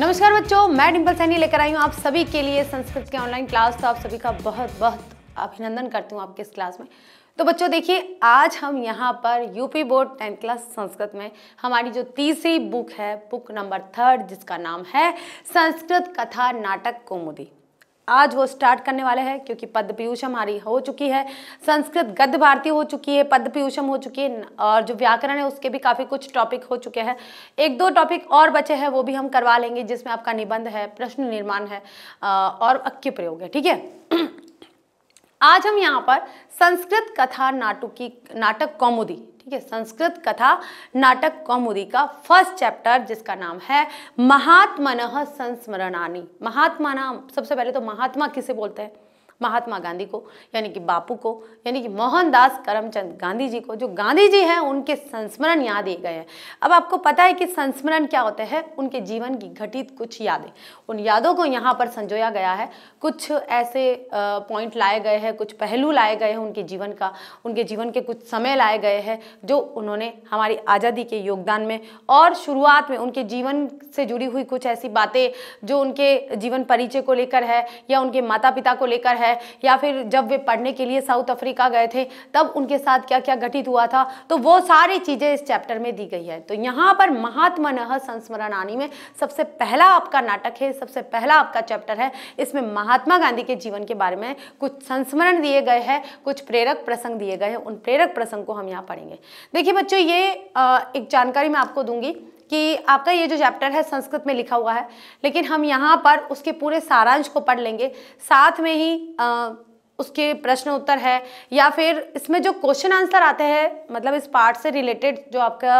नमस्कार बच्चों मैं डिम्पल सैनी लेकर आई हूँ आप सभी के लिए संस्कृत के ऑनलाइन क्लास तो आप सभी का बहुत बहुत अभिनंदन करती हूँ आपके इस क्लास में तो बच्चों देखिए आज हम यहाँ पर UP board tenth class Sanskrit में हमारी जो तीसरी बुक है बुक नंबर थर्ड जिसका नाम है संस्कृत कथा नाटक कौमुदी आज वो स्टार्ट करने वाले हैं क्योंकि पद्म पीयूषम हमारी हो चुकी है संस्कृत गद्य भारती हो चुकी है पद्म पीयूषम हो चुकी है और जो व्याकरण है उसके भी काफ़ी कुछ टॉपिक हो चुके हैं एक दो टॉपिक और बचे हैं वो भी हम करवा लेंगे जिसमें आपका निबंध है प्रश्न निर्माण है और अक्य प्रयोग है ठीक है आज हम यहाँ पर संस्कृत कथा नाटुकी नाटक कौमुदी ठीक है संस्कृत कथा नाटक कौमुदी का फर्स्ट चैप्टर जिसका नाम है महात्मन संस्मरणानी महात्मा नाम सबसे पहले तो महात्मा किसे बोलते हैं महात्मा गांधी को यानी कि बापू को यानी कि मोहनदास करमचंद गांधी जी को जो गांधी जी हैं उनके संस्मरण यहाँ दिए गए हैं अब आपको पता है कि संस्मरण क्या होते हैं उनके जीवन की घटित कुछ यादें उन यादों को यहाँ पर संजोया गया है कुछ ऐसे पॉइंट लाए गए हैं कुछ पहलू लाए गए हैं उनके जीवन का उनके जीवन के कुछ समय लाए गए हैं जो उन्होंने हमारी आज़ादी के योगदान में और शुरुआत में उनके जीवन से जुड़ी हुई कुछ ऐसी बातें जो उनके जीवन परिचय को लेकर है या उनके माता पिता को लेकर है है या फिर जब वे पढ़ने के लिए साउथ अफ्रीका गए थे तब उनके साथ क्या क्या घटित हुआ था तो वो सारी चीज़ें इस चैप्टर में दी गई है तो यहाँ पर महात्मा नह आनी में सबसे पहला आपका नाटक है सबसे पहला आपका चैप्टर है इसमें महात्मा गांधी के जीवन के बारे में कुछ संस्मरण दिए गए हैं कुछ प्रेरक प्रसंग दिए गए हैं उन प्रेरक प्रसंग को हम यहाँ पढ़ेंगे देखिए बच्चों ये एक जानकारी मैं आपको दूंगी कि आपका ये जो चैप्टर है संस्कृत में लिखा हुआ है लेकिन हम यहाँ पर उसके पूरे सारांश को पढ़ लेंगे साथ में ही आ, उसके प्रश्न उत्तर है या फिर इसमें जो क्वेश्चन आंसर आते हैं मतलब इस पार्ट से रिलेटेड जो आपका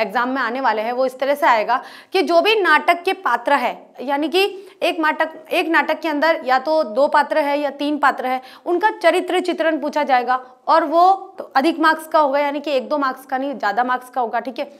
एग्ज़ाम में आने वाले हैं वो इस तरह से आएगा कि जो भी नाटक के पात्र है यानी कि एक नाटक एक नाटक के अंदर या तो दो पात्र है या तीन पात्र है उनका चरित्र चित्रण पूछा जाएगा और वो तो अधिक मार्क्स का होगा यानी कि एक दो मार्क्स का नहीं ज़्यादा मार्क्स का होगा ठीक है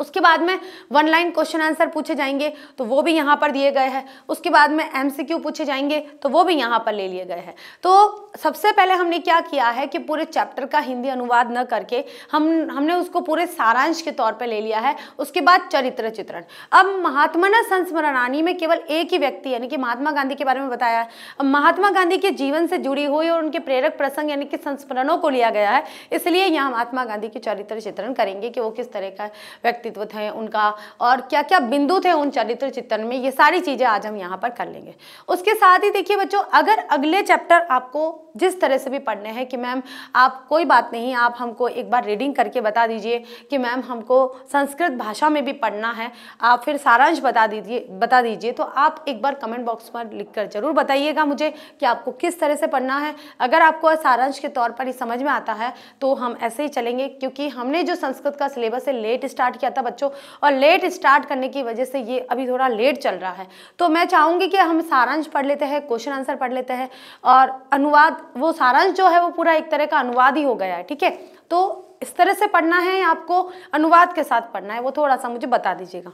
उसके बाद में वन लाइन क्वेश्चन आंसर पूछे जाएंगे तो वो भी यहाँ पर दिए गए हैं उसके बाद में एमसीक्यू पूछे जाएंगे तो वो भी यहाँ पर ले लिए गए हैं तो सबसे पहले हमने क्या किया है कि पूरे चैप्टर का हिंदी अनुवाद न करके हम हमने उसको पूरे सारांश के तौर पर ले लिया है उसके बाद चरित्र चित्रण अब महात्मा न संस्मरणानी में केवल एक ही व्यक्ति यानी कि महात्मा गांधी के बारे में बताया है अब महात्मा गांधी के जीवन से जुड़ी हुई और उनके प्रेरक प्रसंग यानी कि संस्मरणों को लिया गया है इसलिए यहाँ महात्मा गांधी के चरित्र चित्रण करेंगे कि वो किस तरह का व्यक्ति व्यक्तित्व थे उनका और क्या क्या बिंदु थे उन चरित्र चित्रण में ये सारी चीज़ें आज हम यहाँ पर कर लेंगे उसके साथ ही देखिए बच्चों अगर अगले चैप्टर आपको जिस तरह से भी पढ़ने हैं कि मैम आप कोई बात नहीं आप हमको एक बार रीडिंग करके बता दीजिए कि मैम हमको संस्कृत भाषा में भी पढ़ना है आप फिर सारांश बता दीजिए बता दीजिए तो आप एक बार कमेंट बॉक्स पर कर ज़रूर बताइएगा मुझे कि आपको किस तरह से पढ़ना है अगर आपको सारांश के तौर पर ही समझ में आता है तो हम ऐसे ही चलेंगे क्योंकि हमने जो संस्कृत का सिलेबस है लेट स्टार्ट किया था बच्चों और लेट स्टार्ट करने की वजह से ये अभी थोड़ा लेट चल रहा है तो मैं चाहूँगी कि हम सारांश पढ़ लेते हैं क्वेश्चन आंसर पढ़ लेते हैं और अनुवाद वो सारांश जो है वो पूरा एक तरह का अनुवाद ही हो गया है ठीक है तो इस तरह से पढ़ना है आपको अनुवाद के साथ पढ़ना है वो थोड़ा सा मुझे बता दीजिएगा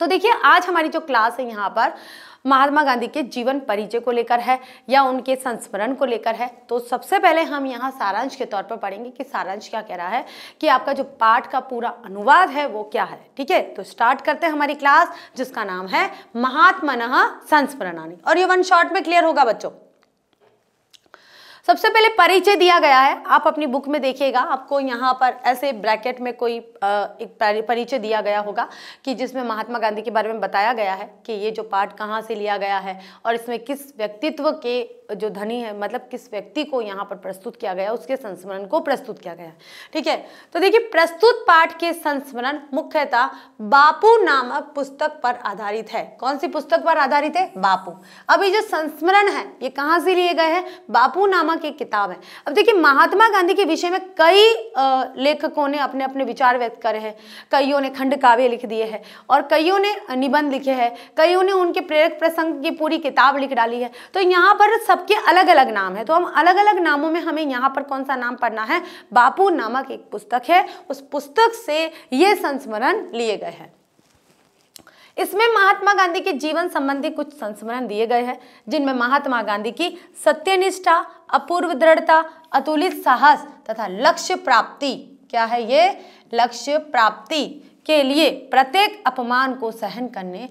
तो देखिए आज हमारी जो क्लास है यहाँ पर महात्मा गांधी के जीवन परिचय को लेकर है या उनके संस्मरण को लेकर है तो सबसे पहले हम यहाँ सारांश के तौर पर पढ़ेंगे कि सारांश क्या कह रहा है कि आपका जो पाठ का पूरा अनुवाद है वो क्या है ठीक है तो स्टार्ट करते हैं हमारी क्लास जिसका नाम है महात्मा संस्मरणानी और ये वन शॉर्ट में क्लियर होगा बच्चों सबसे पहले परिचय दिया गया है आप अपनी बुक में देखिएगा आपको यहाँ पर ऐसे ब्रैकेट में कोई एक परिचय दिया गया होगा कि जिसमें महात्मा गांधी के बारे में बताया गया है कि ये जो पार्ट कहाँ से लिया गया है और इसमें किस व्यक्तित्व के जो धनी है मतलब किस व्यक्ति को यहाँ पर प्रस्तुत किया गया उसके संस्मरण को प्रस्तुत किया गया ठीक है तो देखिए प्रस्तुत पाठ के संस्मरण मुख्यतः बापू नामक पुस्तक पर आधारित है कौन सी पुस्तक पर आधारित है बापू अभी जो संस्मरण है ये कहाँ से लिए गए हैं बापू नामक एक किताब है अब देखिए महात्मा गांधी के विषय में कई लेखकों ने अपने अपने विचार व्यक्त करे हैं कईयों ने खंड काव्य लिख दिए हैं और कईयों ने निबंध लिखे हैं कईयों ने उनके प्रेरक प्रसंग की पूरी किताब लिख डाली है तो यहाँ पर सबके अलग अलग नाम है तो हम अलग अलग नामों में हमें यहाँ पर कौन सा नाम पढ़ना है बापू नामक एक पुस्तक है उस पुस्तक से ये संस्मरण लिए गए हैं इसमें महात्मा गांधी के जीवन संबंधी कुछ संस्मरण दिए गए हैं जिनमें महात्मा गांधी की सत्यनिष्ठा अपूर्व दृढ़ता अतुलित साहस तथा लक्ष्य प्राप्ति क्या है ये लक्ष्य प्राप्ति के लिए प्रत्येक अपमान को सहन करने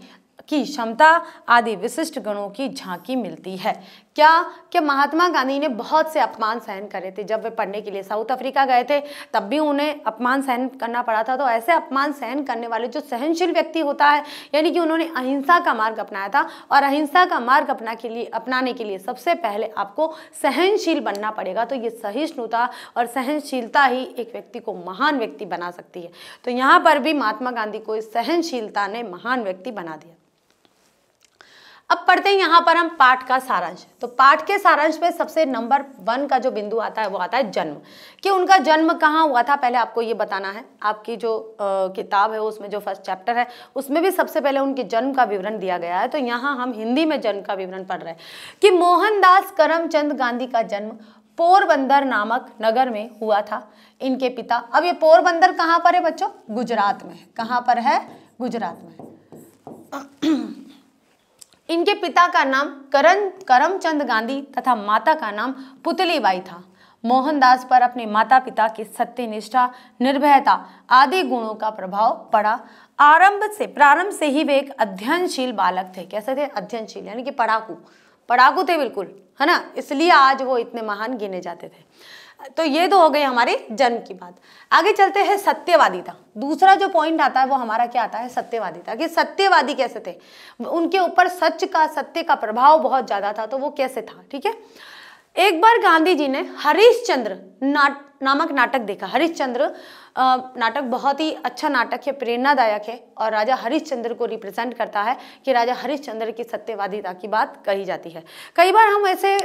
की क्षमता आदि विशिष्ट गुणों की झांकी मिलती है क्या क्या महात्मा गांधी ने बहुत से अपमान सहन करे थे जब वे पढ़ने के लिए साउथ अफ्रीका गए थे तब भी उन्हें अपमान सहन करना पड़ा था तो ऐसे अपमान सहन करने वाले जो सहनशील व्यक्ति होता है यानी कि उन्होंने अहिंसा का मार्ग अपनाया था और अहिंसा का मार्ग अपना के लिए अपनाने के लिए सबसे पहले आपको सहनशील बनना पड़ेगा तो ये सहिष्णुता और सहनशीलता ही एक व्यक्ति को महान व्यक्ति बना सकती है तो यहाँ पर भी महात्मा गांधी को इस सहनशीलता ने महान व्यक्ति बना दिया अब पढ़ते हैं यहाँ पर हम पाठ का सारांश तो पाठ के सारांश में सबसे नंबर वन का जो बिंदु आता है वो आता है जन्म कि उनका जन्म कहाँ हुआ था पहले आपको ये बताना है आपकी जो आ, किताब है उसमें जो फर्स्ट चैप्टर है उसमें भी सबसे पहले उनके जन्म का विवरण दिया गया है तो यहाँ हम हिंदी में जन्म का विवरण पढ़ रहे हैं कि मोहनदास करमचंद गांधी का जन्म पोरबंदर नामक नगर में हुआ था इनके पिता अब ये पोरबंदर कहाँ पर है बच्चों गुजरात में कहाँ पर है गुजरात में इनके पिता का नाम करण करमचंद गांधी तथा माता का नाम पुतलीबाई था मोहनदास पर अपने माता पिता की सत्यनिष्ठा निर्भयता आदि गुणों का प्रभाव पड़ा आरंभ से प्रारंभ से ही वे एक अध्ययनशील बालक थे कैसे थे अध्ययनशील यानी कि पढ़ाकू पढ़ाकू थे बिल्कुल है ना इसलिए आज वो इतने महान गिने जाते थे तो ये तो हो गई हमारे जन्म की बात आगे चलते हैं सत्यवादिता दूसरा जो पॉइंट आता है वो हमारा क्या आता है सत्यवादिता कि सत्यवादी कैसे थे उनके ऊपर सच का सत्य का प्रभाव बहुत ज़्यादा था तो वो कैसे था ठीक है एक बार गांधी जी ने हरीश चंद्र नाट नामक नाटक देखा हरिश्चंद्र नाटक बहुत ही अच्छा नाटक है प्रेरणादायक है और राजा हरिश्चंद्र को रिप्रेजेंट करता है कि राजा हरिश्चंद्र की सत्यवादिता की बात कही जाती है कई बार हम ऐसे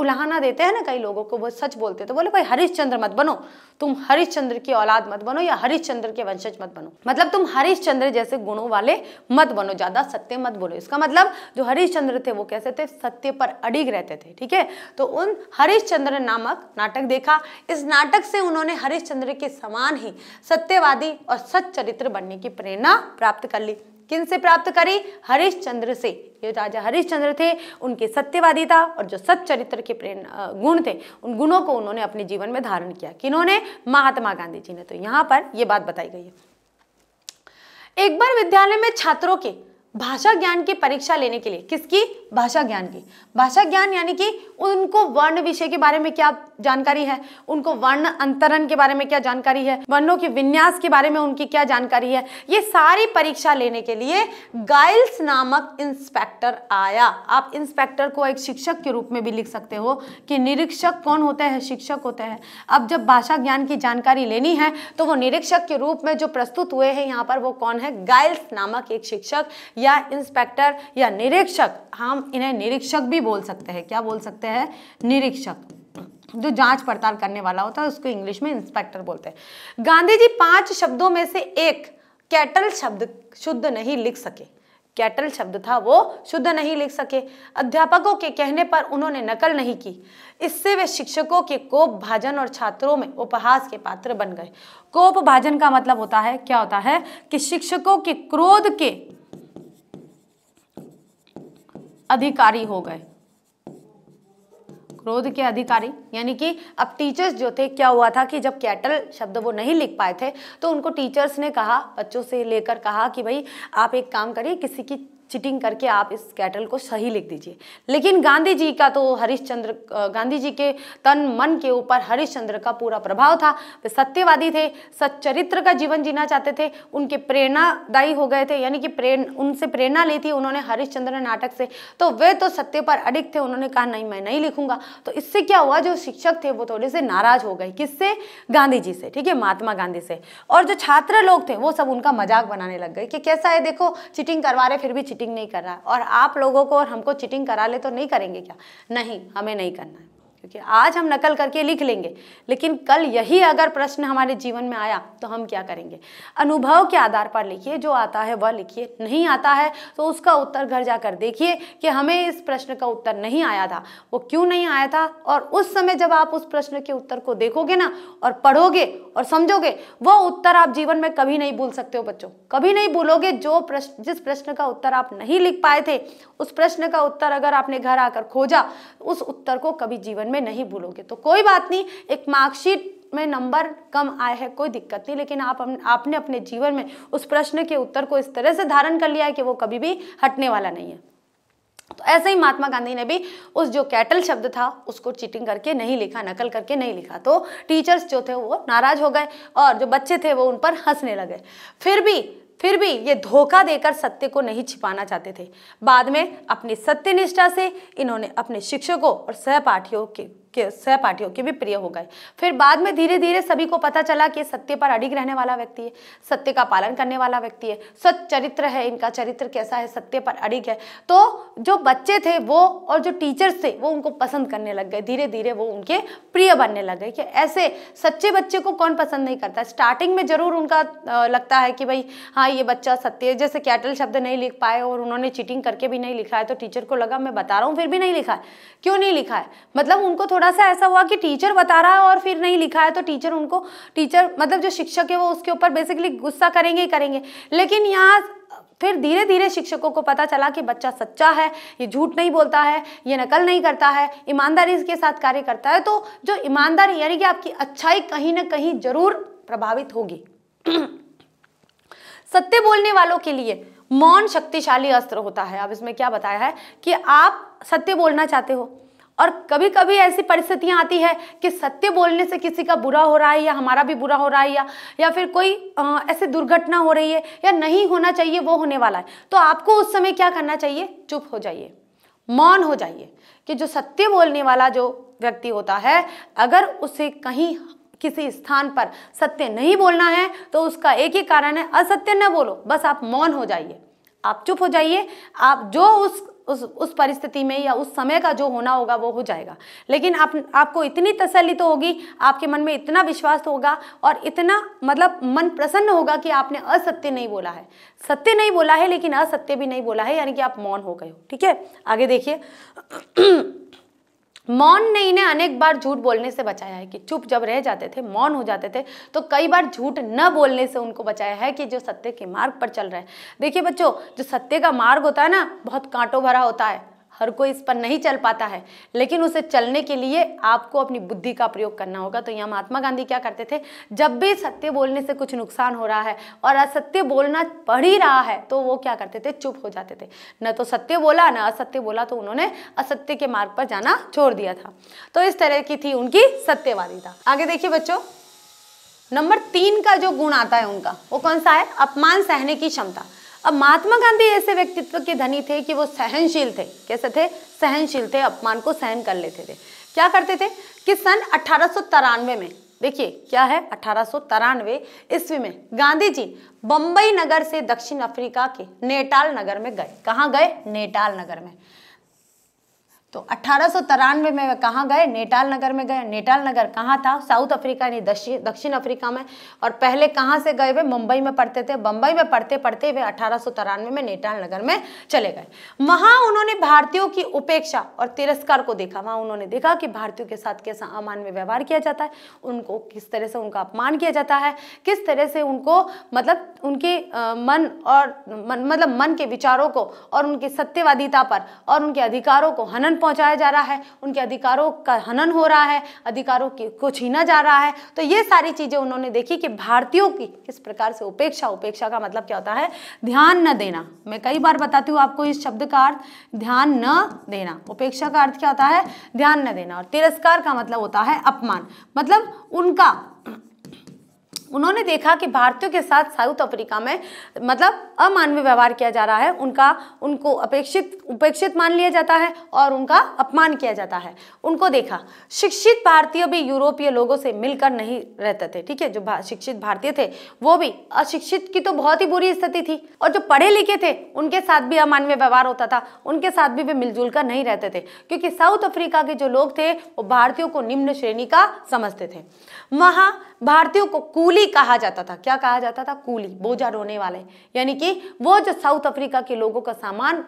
उलाहना देते हैं ना कई लोगों को वो सच बोलते तो बोले भाई हरिश्चंद्र मत बनो तुम हरिश्चंद्र की औलाद मत बनो या हरिश्चंद्र के वंशज मत बनो मतलब तुम हरिश्चंद्र जैसे गुणों वाले मत बनो ज़्यादा सत्य मत बोलो इसका मतलब जो हरिश्चंद्र थे वो कैसे थे सत्य पर अड़िग रहते थे ठीक है तो उन हरिश्चंद्र नामक नाटक देखा इस नाटक नाटक से उन्होंने हरिश्चंद्र के समान ही सत्यवादी और सच्चरित्र बनने की प्रेरणा प्राप्त कर ली किन से प्राप्त करी हरिश्चंद्र से ये राजा हरिश्चंद्र थे उनके सत्यवादिता और जो सच्चरित्र के प्रेरणा गुण थे उन गुणों को उन्होंने अपने जीवन में धारण किया किन्होंने महात्मा गांधी जी ने तो यहाँ पर ये बात बताई गई है एक बार विद्यालय में छात्रों के भाषा ज्ञान की परीक्षा लेने के लिए किसकी भाषा ज्ञान की भाषा ज्ञान यानी कि उनको वर्ण विषय के बारे में क्या जानकारी है उनको वर्ण अंतरण के बारे में क्या जानकारी है वर्णों के विन्यास के बारे में उनकी क्या जानकारी है ये सारी परीक्षा लेने के लिए गाइल्स नामक इंस्पेक्टर आया आप इंस्पेक्टर को एक शिक्षक के रूप में भी लिख सकते हो कि निरीक्षक कौन होते हैं शिक्षक होते हैं अब जब भाषा ज्ञान की जानकारी लेनी है तो वो निरीक्षक के रूप में जो प्रस्तुत हुए हैं यहाँ पर वो कौन है गाइल्स नामक एक शिक्षक या इंस्पेक्टर या निरीक्षक हम इन्हें निरीक्षक भी बोल सकते हैं क्या बोल सकते हैं निरीक्षक जो जांच पड़ताल करने वाला होता है उसको इंग्लिश में इंस्पेक्टर बोलते हैं गांधी जी पांच शब्दों में से एक कैटल शब्द शुद्ध नहीं लिख सके कैटल शब्द था वो शुद्ध नहीं लिख सके अध्यापकों के कहने पर उन्होंने नकल नहीं की इससे वे शिक्षकों के कोप भाजन और छात्रों में उपहास के पात्र बन गए कोप भाजन का मतलब होता है क्या होता है कि शिक्षकों के क्रोध के अधिकारी हो गए क्रोध के अधिकारी यानी कि अब टीचर्स जो थे क्या हुआ था कि जब कैटल शब्द वो नहीं लिख पाए थे तो उनको टीचर्स ने कहा बच्चों से लेकर कहा कि भाई आप एक काम करिए किसी की चिटिंग करके आप इस कैटल को सही लिख दीजिए लेकिन गांधी जी का तो हरिश्चंद्र गांधी जी के तन मन के ऊपर हरिश्चंद्र का पूरा प्रभाव था वे सत्यवादी थे सच्चरित्र का जीवन जीना चाहते थे उनके प्रेरणादायी हो गए थे यानी कि प्रेर उनसे प्रेरणा ली थी उन्होंने हरिश्चंद्र नाटक से तो वे तो सत्य पर अडिक थे उन्होंने कहा नहीं मैं नहीं लिखूंगा तो इससे क्या हुआ जो शिक्षक थे वो थोड़े से नाराज हो गए किससे गांधी जी से ठीक है महात्मा गांधी से और जो छात्र लोग थे वो सब उनका मजाक बनाने लग गए कि कैसा है देखो चिटिंग करवा रहे फिर भी चिटिंग चीटिंग नहीं करना है और आप लोगों को और हमको चीटिंग करा ले तो नहीं करेंगे क्या नहीं हमें नहीं करना है क्योंकि आज हम नकल करके लिख लेंगे लेकिन कल यही अगर प्रश्न हमारे जीवन में आया तो हम क्या करेंगे अनुभव के आधार पर लिखिए जो आता है वह लिखिए नहीं आता है तो उसका उत्तर घर जाकर देखिए कि हमें इस प्रश्न का उत्तर नहीं आया था वो क्यों नहीं आया था और उस समय जब आप उस प्रश्न के उत्तर को देखोगे ना और पढ़ोगे और समझोगे वो उत्तर आप जीवन में कभी नहीं भूल सकते हो बच्चों कभी नहीं भूलोगे जो प्रश्न जिस प्रश्न का उत्तर आप नहीं लिख पाए थे उस प्रश्न का उत्तर अगर आपने घर आकर खोजा उस उत्तर को कभी जीवन क्वेश्चन में नहीं भूलोगे तो कोई बात नहीं एक मार्कशीट में नंबर कम आए हैं कोई दिक्कत नहीं लेकिन आप आपने अपने जीवन में उस प्रश्न के उत्तर को इस तरह से धारण कर लिया है कि वो कभी भी हटने वाला नहीं है तो ऐसे ही महात्मा गांधी ने भी उस जो कैटल शब्द था उसको चीटिंग करके नहीं लिखा नकल करके नहीं लिखा तो टीचर्स जो थे वो नाराज हो गए और जो बच्चे थे वो उन पर हंसने लगे फिर भी फिर भी ये धोखा देकर सत्य को नहीं छिपाना चाहते थे बाद में अपनी सत्यनिष्ठा से इन्होंने अपने शिक्षकों और सहपाठियों के के सहपाठियों के भी प्रिय हो गए फिर बाद में धीरे धीरे सभी को पता चला कि सत्य पर अडिग रहने वाला व्यक्ति है सत्य का पालन करने वाला व्यक्ति है सच चरित्र है इनका चरित्र कैसा है सत्य पर अडिग है तो जो बच्चे थे वो और जो टीचर्स थे वो उनको पसंद करने लग गए धीरे धीरे वो उनके प्रिय बनने लग गए कि ऐसे सच्चे बच्चे को कौन पसंद नहीं करता स्टार्टिंग में ज़रूर उनका लगता है कि भाई हाँ ये बच्चा सत्य है जैसे कैटल शब्द नहीं लिख पाए और उन्होंने चीटिंग करके भी नहीं लिखा है तो टीचर को लगा मैं बता रहा हूँ फिर भी नहीं लिखा है क्यों नहीं लिखा है मतलब उनको थोड़ा थोड़ा सा ऐसा हुआ कि टीचर बता रहा है और फिर नहीं लिखा है तो टीचर उनको टीचर मतलब जो शिक्षक है वो उसके ऊपर बेसिकली गुस्सा करेंगे ही करेंगे लेकिन यहाँ फिर धीरे धीरे शिक्षकों को पता चला कि बच्चा सच्चा है ये झूठ नहीं बोलता है ये नकल नहीं करता है ईमानदारी के साथ कार्य करता है तो जो ईमानदारी यानी कि आपकी अच्छाई कहीं ना कहीं जरूर प्रभावित होगी सत्य बोलने वालों के लिए मौन शक्तिशाली अस्त्र होता है अब इसमें क्या बताया है कि आप सत्य बोलना चाहते हो और कभी कभी ऐसी परिस्थितियाँ आती है कि सत्य बोलने से किसी का बुरा हो रहा है या हमारा भी बुरा हो रहा है या या फिर कोई ऐसी ऐसे दुर्घटना हो रही है या नहीं होना चाहिए वो होने वाला है तो आपको उस समय क्या करना चाहिए चुप हो जाइए मौन हो जाइए कि जो सत्य बोलने वाला जो व्यक्ति होता है अगर उसे कहीं किसी स्थान पर सत्य नहीं बोलना है तो उसका एक ही कारण है असत्य न बोलो बस आप मौन हो जाइए आप चुप हो जाइए आप जो उस उस उस परिस्थिति में या उस समय का जो होना होगा वो हो जाएगा लेकिन आप आपको इतनी तसल्ली तो होगी आपके मन में इतना विश्वास तो होगा और इतना मतलब मन प्रसन्न होगा कि आपने असत्य नहीं बोला है सत्य नहीं बोला है लेकिन असत्य भी नहीं बोला है यानी कि आप मौन हो गए हो ठीक है आगे देखिए मौन ने इन्हें अनेक बार झूठ बोलने से बचाया है कि चुप जब रह जाते थे मौन हो जाते थे तो कई बार झूठ न बोलने से उनको बचाया है कि जो सत्य के मार्ग पर चल रहे हैं देखिए बच्चों जो सत्य का मार्ग होता है ना बहुत कांटों भरा होता है हर कोई इस पर नहीं चल पाता है लेकिन उसे चलने के लिए आपको अपनी बुद्धि का प्रयोग करना होगा तो यहाँ महात्मा गांधी क्या करते थे जब भी सत्य बोलने से कुछ नुकसान हो रहा है और असत्य बोलना पड़ ही रहा है तो वो क्या करते थे चुप हो जाते थे न तो सत्य बोला न असत्य बोला तो उन्होंने असत्य के मार्ग पर जाना छोड़ दिया था तो इस तरह की थी उनकी सत्यवादिता आगे देखिए बच्चों नंबर तीन का जो गुण आता है उनका वो कौन सा है अपमान सहने की क्षमता अब महात्मा गांधी ऐसे व्यक्तित्व के धनी थे कि वो सहनशील थे कैसे थे सहनशील थे अपमान को सहन कर लेते थे क्या करते थे कि सन अठारह में देखिए क्या है अठारह ईस्वी में गांधी जी बंबई नगर से दक्षिण अफ्रीका के नेटाल नगर में गए कहाँ गए नेटाल नगर में तो अठारह में वे कहाँ गए नेटाल नगर में गए नेटाल नगर कहाँ था साउथ अफ्रीका यानी दक्षिण अफ्रीका में और पहले कहाँ से गए वे मुंबई में पढ़ते थे बम्बई में पढ़ते पढ़ते वे अठारह में नेटाल नगर में चले गए वहाँ उन्होंने भारतीयों की उपेक्षा और तिरस्कार को देखा वहाँ उन्होंने देखा कि भारतीयों के साथ कैसा अमान में व्यवहार किया जाता है उनको किस तरह से उनका अपमान किया जाता है किस तरह से उनको मतलब उनके मन और मतलब मन के विचारों को और उनकी सत्यवादिता पर और उनके अधिकारों को हनन पहुंचाया जा रहा है उनके अधिकारों का हनन हो रहा है अधिकारों की को छीना जा रहा है तो ये सारी चीज़ें उन्होंने देखी कि भारतीयों की किस प्रकार से उपेक्षा उपेक्षा का मतलब क्या होता है ध्यान न देना मैं कई बार बताती हूँ आपको इस शब्द का अर्थ ध्यान न देना उपेक्षा का अर्थ क्या होता है ध्यान न देना और तिरस्कार का मतलब होता है अपमान मतलब उनका उन्होंने देखा कि भारतीयों के साथ साउथ अफ्रीका में मतलब अमानवीय व्यवहार किया जा रहा है उनका उनको अपेक्षित उपेक्षित मान लिया जाता है और उनका अपमान किया जाता है उनको देखा शिक्षित भारतीय भी यूरोपीय लोगों से मिलकर नहीं रहते थे ठीक है जो भा, शिक्षित भारतीय थे वो भी अशिक्षित की तो बहुत ही बुरी स्थिति थी और जो पढ़े लिखे थे उनके साथ भी अमानवीय व्यवहार होता था उनके साथ भी वे मिलजुल कर नहीं रहते थे क्योंकि साउथ अफ्रीका के जो लोग थे वो भारतीयों को निम्न श्रेणी का समझते थे वहाँ भारतीयों को कूली कहा जाता था क्या कहा जाता था कूली बोझा ढोने वाले यानी कि वो जो साउथ अफ्रीका के लोगों का सामान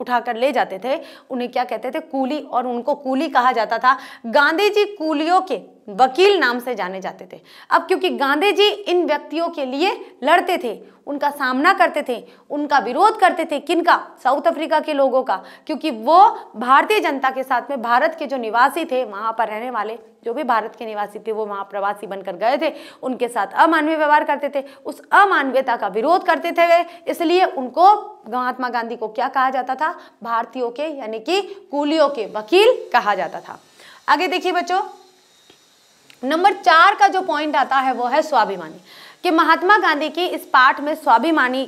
उठा कर ले जाते थे उन्हें क्या कहते थे कूली और उनको कूली कहा जाता था गांधी जी कूलियों के वकील नाम से जाने जाते थे अब क्योंकि गांधी जी इन व्यक्तियों के लिए लड़ते थे उनका सामना करते थे उनका विरोध करते थे किनका साउथ अफ्रीका के लोगों का क्योंकि वो भारतीय जनता के साथ में भारत के जो निवासी थे वहाँ पर रहने वाले जो भी भारत के निवासी थे वो वहाँ प्रवासी बनकर गए थे उनके साथ अमानवीय व्यवहार करते थे उस अमानवीयता का विरोध करते थे इसलिए उनको महात्मा गांधी को क्या कहा जाता था भारतीयों के यानी कि कूलियों के वकील कहा जाता था आगे देखिए बच्चों नंबर चार का जो पॉइंट आता है वो है स्वाभिमानी कि महात्मा गांधी की इस पाठ में स्वाभिमानी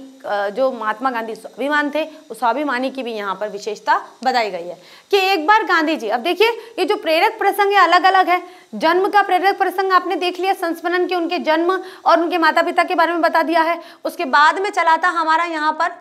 जो महात्मा गांधी स्वाभिमान थे उस स्वाभिमानी की भी यहाँ पर विशेषता बताई गई है कि एक बार गांधी जी अब देखिए ये जो प्रेरक प्रसंग है अलग अलग है जन्म का प्रेरक प्रसंग आपने देख लिया संस्मरण के उनके जन्म और उनके माता पिता के बारे में बता दिया है उसके बाद में चला था हमारा यहाँ पर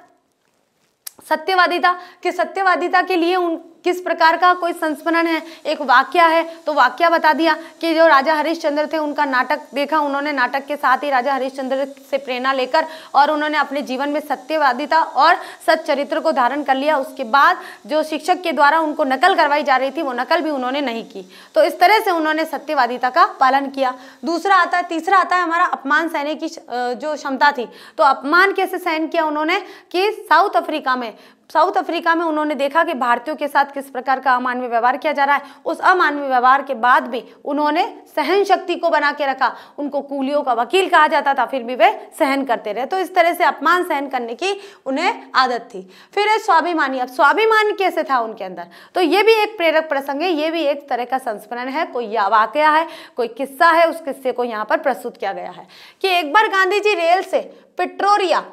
सत्यवादिता कि सत्यवादिता के लिए उन किस प्रकार का कोई संस्मरण है एक वाक्य है तो वाक्य बता दिया कि जो राजा हरिश्चंद्र थे उनका नाटक देखा उन्होंने नाटक के साथ ही राजा हरिश्चंद्र से प्रेरणा लेकर और उन्होंने अपने जीवन में सत्यवादिता और सच्चरित्र को धारण कर लिया उसके बाद जो शिक्षक के द्वारा उनको नकल करवाई जा रही थी वो नकल भी उन्होंने नहीं की तो इस तरह से उन्होंने सत्यवादिता का पालन किया दूसरा आता है तीसरा आता है हमारा अपमान सहने की जो क्षमता थी तो अपमान कैसे सहन किया उन्होंने कि साउथ अफ्रीका में साउथ अफ्रीका में उन्होंने देखा कि भारतीयों के साथ किस प्रकार का अमानवीय व्यवहार किया जा रहा है उस अमानवीय व्यवहार के बाद भी उन्होंने सहन शक्ति को बना के रखा उनको कूलियों का वकील कहा जाता था फिर भी वे सहन करते रहे तो इस तरह से अपमान सहन करने की उन्हें आदत थी फिर है स्वाभिमानी अब स्वाभिमान कैसे था उनके अंदर तो ये भी एक प्रेरक प्रसंग है ये भी एक तरह का संस्मरण है कोई वाकया है कोई किस्सा है उस किस्से को यहाँ पर प्रस्तुत किया गया है कि एक बार गांधी जी रेल से पिट्रोरिया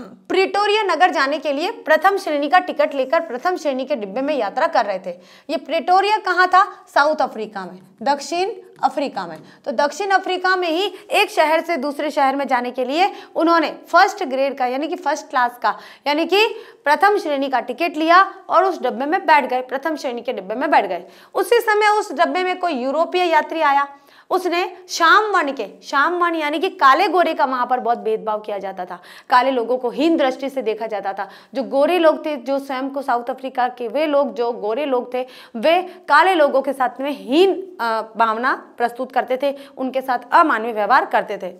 प्रिटोरिया नगर जाने के लिए प्रथम श्रेणी का टिकट लेकर प्रथम श्रेणी के डिब्बे में यात्रा कर रहे थे ये प्रिटोरिया कहाँ था साउथ अफ्रीका में दक्षिण अफ्रीका में तो दक्षिण अफ्रीका में ही एक शहर से दूसरे शहर में जाने के लिए उन्होंने फर्स्ट ग्रेड का यानी कि फर्स्ट क्लास का यानी कि प्रथम श्रेणी का टिकट लिया और उस डब्बे में बैठ गए प्रथम श्रेणी के डिब्बे में बैठ गए उसी समय उस डब्बे में कोई यूरोपीय यात्री आया उसने शाम वर्ण के शाम वर्ण यानी कि काले गोरे का वहां पर बहुत भेदभाव किया जाता था काले लोगों को हीन दृष्टि से देखा जाता था जो गोरे लोग थे जो स्वयं को साउथ अफ्रीका के वे लोग जो गोरे लोग थे वे काले लोगों के साथ में हीन भावना प्रस्तुत करते थे उनके साथ अमानवीय व्यवहार करते थे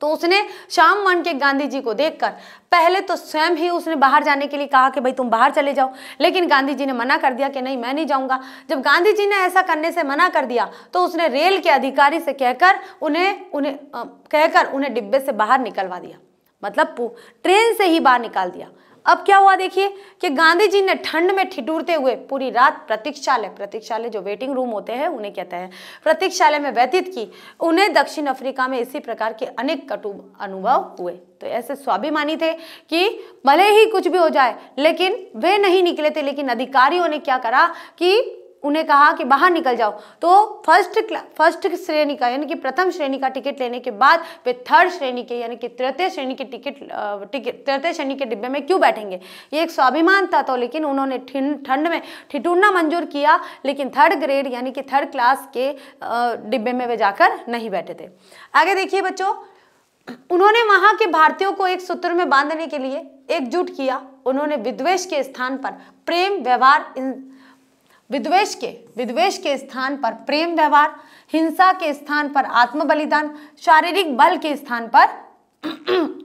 तो उसने शाम मन के गांधी जी को देखकर पहले तो स्वयं ही उसने बाहर जाने के लिए कहा कि भाई तुम बाहर चले जाओ लेकिन गांधी जी ने मना कर दिया कि नहीं मैं नहीं जाऊंगा जब गांधी जी ने ऐसा करने से मना कर दिया तो उसने रेल के अधिकारी से कहकर उन्हें उन्हें कहकर उन्हें डिब्बे से बाहर निकलवा दिया मतलब ट्रेन से ही बाहर निकाल दिया अब क्या हुआ देखिए कि गांधी जी ने ठंड में ठिठुरते हुए पूरी रात प्रतीक्षालय प्रतीक्षालय जो वेटिंग रूम होते हैं उन्हें कहते हैं प्रतीक्षालय में व्यतीत की उन्हें दक्षिण अफ्रीका में इसी प्रकार के अनेक कटु अनुभव हुए तो ऐसे स्वाभिमानी थे कि भले ही कुछ भी हो जाए लेकिन वे नहीं निकले थे लेकिन अधिकारियों ने क्या करा कि उन्हें कहा कि बाहर निकल जाओ तो फर्स्ट फर्स्ट श्रेणी का यानी कि प्रथम श्रेणी का टिकट लेने के बाद वे थर्ड श्रेणी के यानी कि तृतीय श्रेणी के टिकट टिकट तृतीय श्रेणी के डिब्बे में क्यों बैठेंगे ये एक स्वाभिमान था तो लेकिन उन्होंने ठंड में ठिठुरना मंजूर किया लेकिन थर्ड ग्रेड यानी कि थर्ड क्लास के डिब्बे में वे जाकर नहीं बैठे थे आगे देखिए बच्चों उन्होंने वहां के भारतीयों को एक सूत्र में बांधने के लिए एकजुट किया उन्होंने विद्वेश के स्थान पर प्रेम व्यवहार विद्वेश के विद्वेश के स्थान पर प्रेम व्यवहार हिंसा के स्थान पर आत्म बलिदान शारीरिक बल के स्थान पर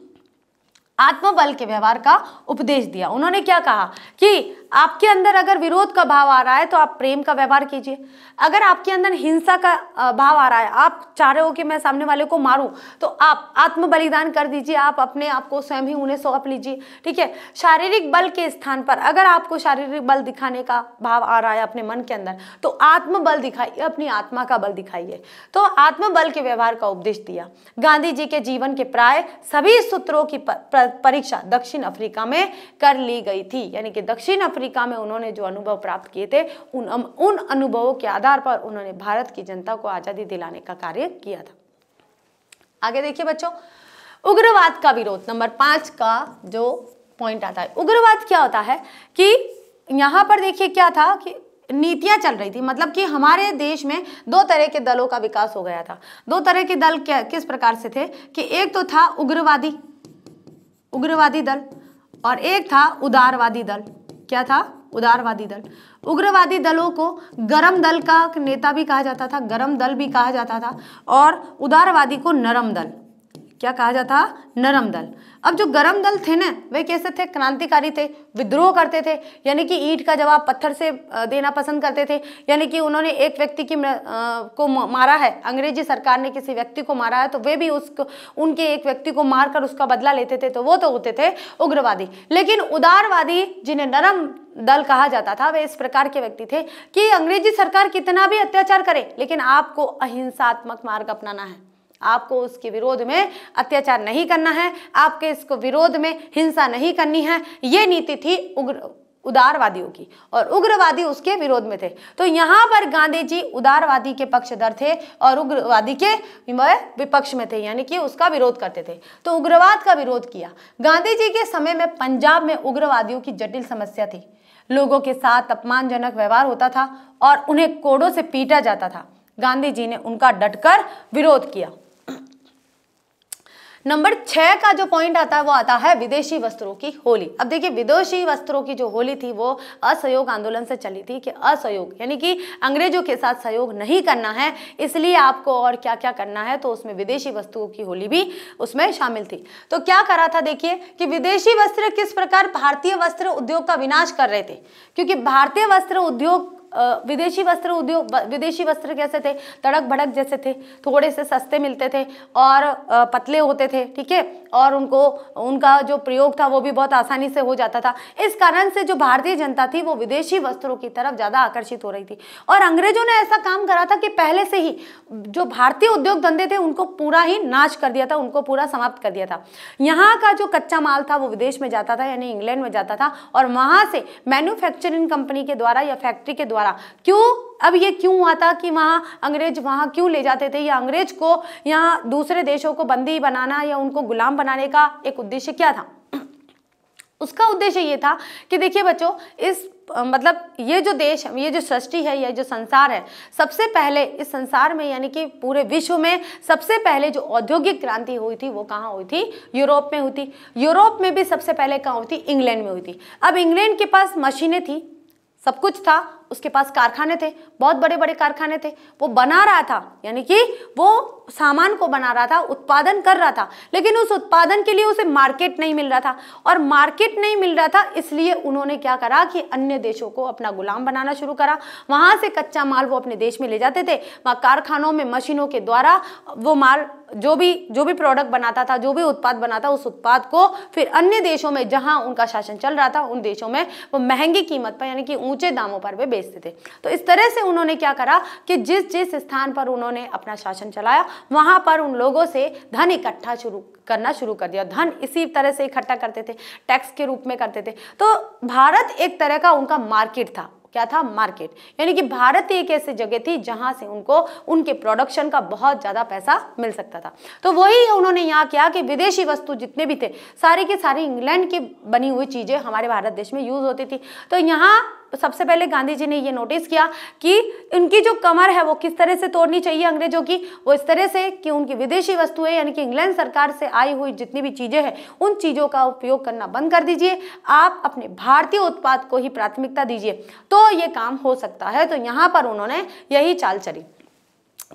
आत्मबल के व्यवहार का उपदेश दिया उन्होंने क्या कहा कि आपके अंदर अगर विरोध का भाव आ रहा है तो आप प्रेम का व्यवहार कीजिए अगर आपके अंदर हिंसा का भाव आ रहा है आप चाह रहे हो कि मैं सामने वाले को मारूं तो आप आत्म बलिदान कर दीजिए आप अपने आप को स्वयं ही उन्हें सौंप लीजिए ठीक है शारीरिक बल के स्थान पर अगर आपको शारीरिक बल दिखाने का भाव आ रहा है अपने मन के अंदर तो आत्म बल दिखाइए अपनी आत्मा का बल दिखाइए तो आत्म बल के व्यवहार का उपदेश दिया गांधी जी के जीवन के प्राय सभी सूत्रों की परीक्षा दक्षिण अफ्रीका में कर ली गई थी यानी कि दक्षिण अफ्रीका अमेरिका में उन्होंने जो अनुभव प्राप्त किए थे उन उन अनुभवों के आधार पर उन्होंने भारत की जनता को आज़ादी दिलाने का कार्य किया था आगे देखिए बच्चों उग्रवाद का विरोध नंबर पांच का जो पॉइंट आता है उग्रवाद क्या होता है कि यहां पर देखिए क्या था कि नीतियां चल रही थी मतलब कि हमारे देश में दो तरह के दलों का विकास हो गया था दो तरह के दल क्या किस प्रकार से थे कि एक तो था उग्रवादी उग्रवादी दल और एक था उदारवादी दल क्या था उदारवादी दल उग्रवादी दलों को गरम दल का नेता भी कहा जाता था गरम दल भी कहा जाता था और उदारवादी को नरम दल क्या कहा जाता नरम दल अब जो गरम दल थे ना वे कैसे थे क्रांतिकारी थे विद्रोह करते थे यानी कि ईट का जवाब पत्थर से देना पसंद करते थे यानी कि उन्होंने एक व्यक्ति की आ, को मारा है अंग्रेजी सरकार ने किसी व्यक्ति को मारा है तो वे भी उस उनके एक व्यक्ति को मारकर उसका बदला लेते थे तो वो तो होते थे उग्रवादी लेकिन उदारवादी जिन्हें नरम दल कहा जाता था वे इस प्रकार के व्यक्ति थे कि अंग्रेजी सरकार कितना भी अत्याचार करे लेकिन आपको अहिंसात्मक मार्ग अपनाना है आपको उसके विरोध में अत्याचार नहीं करना है आपके इसको विरोध में हिंसा नहीं करनी है ये नीति थी उग्र उदारवादियों की और उग्रवादी उसके विरोध में थे तो यहाँ पर गांधी जी उदारवादी के पक्षधर थे और उग्रवादी के विपक्ष में थे यानी कि उसका विरोध करते थे तो उग्रवाद का विरोध किया गांधी जी के समय में पंजाब में उग्रवादियों की जटिल समस्या थी लोगों के साथ अपमानजनक व्यवहार होता था और उन्हें कोड़ों से पीटा जाता था गांधी जी ने उनका डटकर विरोध किया नंबर छः का जो पॉइंट आता है वो आता है विदेशी वस्त्रों की होली अब देखिए विदेशी वस्त्रों की जो होली थी वो असहयोग आंदोलन से चली थी कि असहयोग यानी कि अंग्रेजों के साथ सहयोग नहीं करना है इसलिए आपको और क्या क्या करना है तो उसमें विदेशी वस्तुओं की होली भी उसमें शामिल थी तो क्या करा था देखिए कि विदेशी वस्त्र किस प्रकार भारतीय वस्त्र उद्योग का विनाश कर रहे थे क्योंकि भारतीय वस्त्र उद्योग विदेशी वस्त्र उद्योग विदेशी वस्त्र कैसे थे तड़क भड़क जैसे थे थोड़े से सस्ते मिलते थे और पतले होते थे ठीक है और उनको उनका जो प्रयोग था वो भी बहुत आसानी से हो जाता था इस कारण से जो भारतीय जनता थी वो विदेशी वस्त्रों की तरफ ज़्यादा आकर्षित हो रही थी और अंग्रेजों ने ऐसा काम करा था कि पहले से ही जो भारतीय उद्योग धंधे थे उनको पूरा ही नाश कर दिया था उनको पूरा समाप्त कर दिया था यहाँ का जो कच्चा माल था वो विदेश में जाता था यानी इंग्लैंड में जाता था और वहाँ से मैन्युफैक्चरिंग कंपनी के द्वारा या फैक्ट्री के द्वारा द्वारा क्यों अब ये क्यों हुआ था कि वहाँ अंग्रेज वहाँ क्यों ले जाते थे या अंग्रेज को यहाँ दूसरे देशों को बंदी बनाना या उनको गुलाम बनाने का एक उद्देश्य क्या था उसका उद्देश्य ये था कि देखिए बच्चों इस मतलब ये जो देश ये जो सृष्टि है ये जो संसार है सबसे पहले इस संसार में यानी कि पूरे विश्व में सबसे पहले जो औद्योगिक क्रांति हुई थी वो कहाँ हुई थी यूरोप में हुई थी यूरोप में भी सबसे पहले कहाँ हुई थी इंग्लैंड में हुई थी अब इंग्लैंड के पास मशीनें थी सब कुछ था उसके पास कारखाने थे बहुत बड़े बड़े कारखाने थे वो बना रहा था यानी कि वो सामान को बना रहा था उत्पादन कर रहा था लेकिन उस उत्पादन के लिए उसे मार्केट नहीं मिल रहा था और मार्केट नहीं मिल रहा था इसलिए उन्होंने क्या करा कि अन्य देशों को अपना गुलाम बनाना शुरू करा वहाँ से कच्चा माल वो अपने देश में ले जाते थे वहाँ कारखानों में मशीनों के द्वारा वो माल जो भी जो भी प्रोडक्ट बनाता था जो भी उत्पाद बनाता उस उत्पाद को फिर अन्य देशों में जहाँ उनका शासन चल रहा था उन देशों में वो महंगी कीमत पर यानी कि ऊंचे दामों पर वे बेचते थे तो इस तरह से उन्होंने क्या करा कि जिस जिस स्थान पर उन्होंने अपना शासन चलाया वहां पर उन लोगों से धन इकट्ठा शुरू करना शुरू कर दिया धन इसी तरह से इकट्ठा करते थे टैक्स के रूप में करते थे तो भारत एक तरह का उनका मार्केट था क्या था मार्केट यानी कि भारत एक ऐसी जगह थी जहां से उनको उनके प्रोडक्शन का बहुत ज़्यादा पैसा मिल सकता था तो वही उन्होंने यहां किया कि विदेशी वस्तु जितने भी थे सारी की सारी इंग्लैंड की बनी हुई चीज़ें हमारे भारत देश में यूज़ होती थी तो यहां सबसे पहले गांधी जी ने ये नोटिस किया कि उनकी जो कमर है वो किस तरह से तोड़नी चाहिए अंग्रेजों की वो इस तरह से कि उनकी विदेशी वस्तुएं यानी कि इंग्लैंड सरकार से आई हुई जितनी भी चीज़ें हैं उन चीज़ों का उपयोग करना बंद कर दीजिए आप अपने भारतीय उत्पाद को ही प्राथमिकता दीजिए तो ये काम हो सकता है तो यहाँ पर उन्होंने यही चाल चली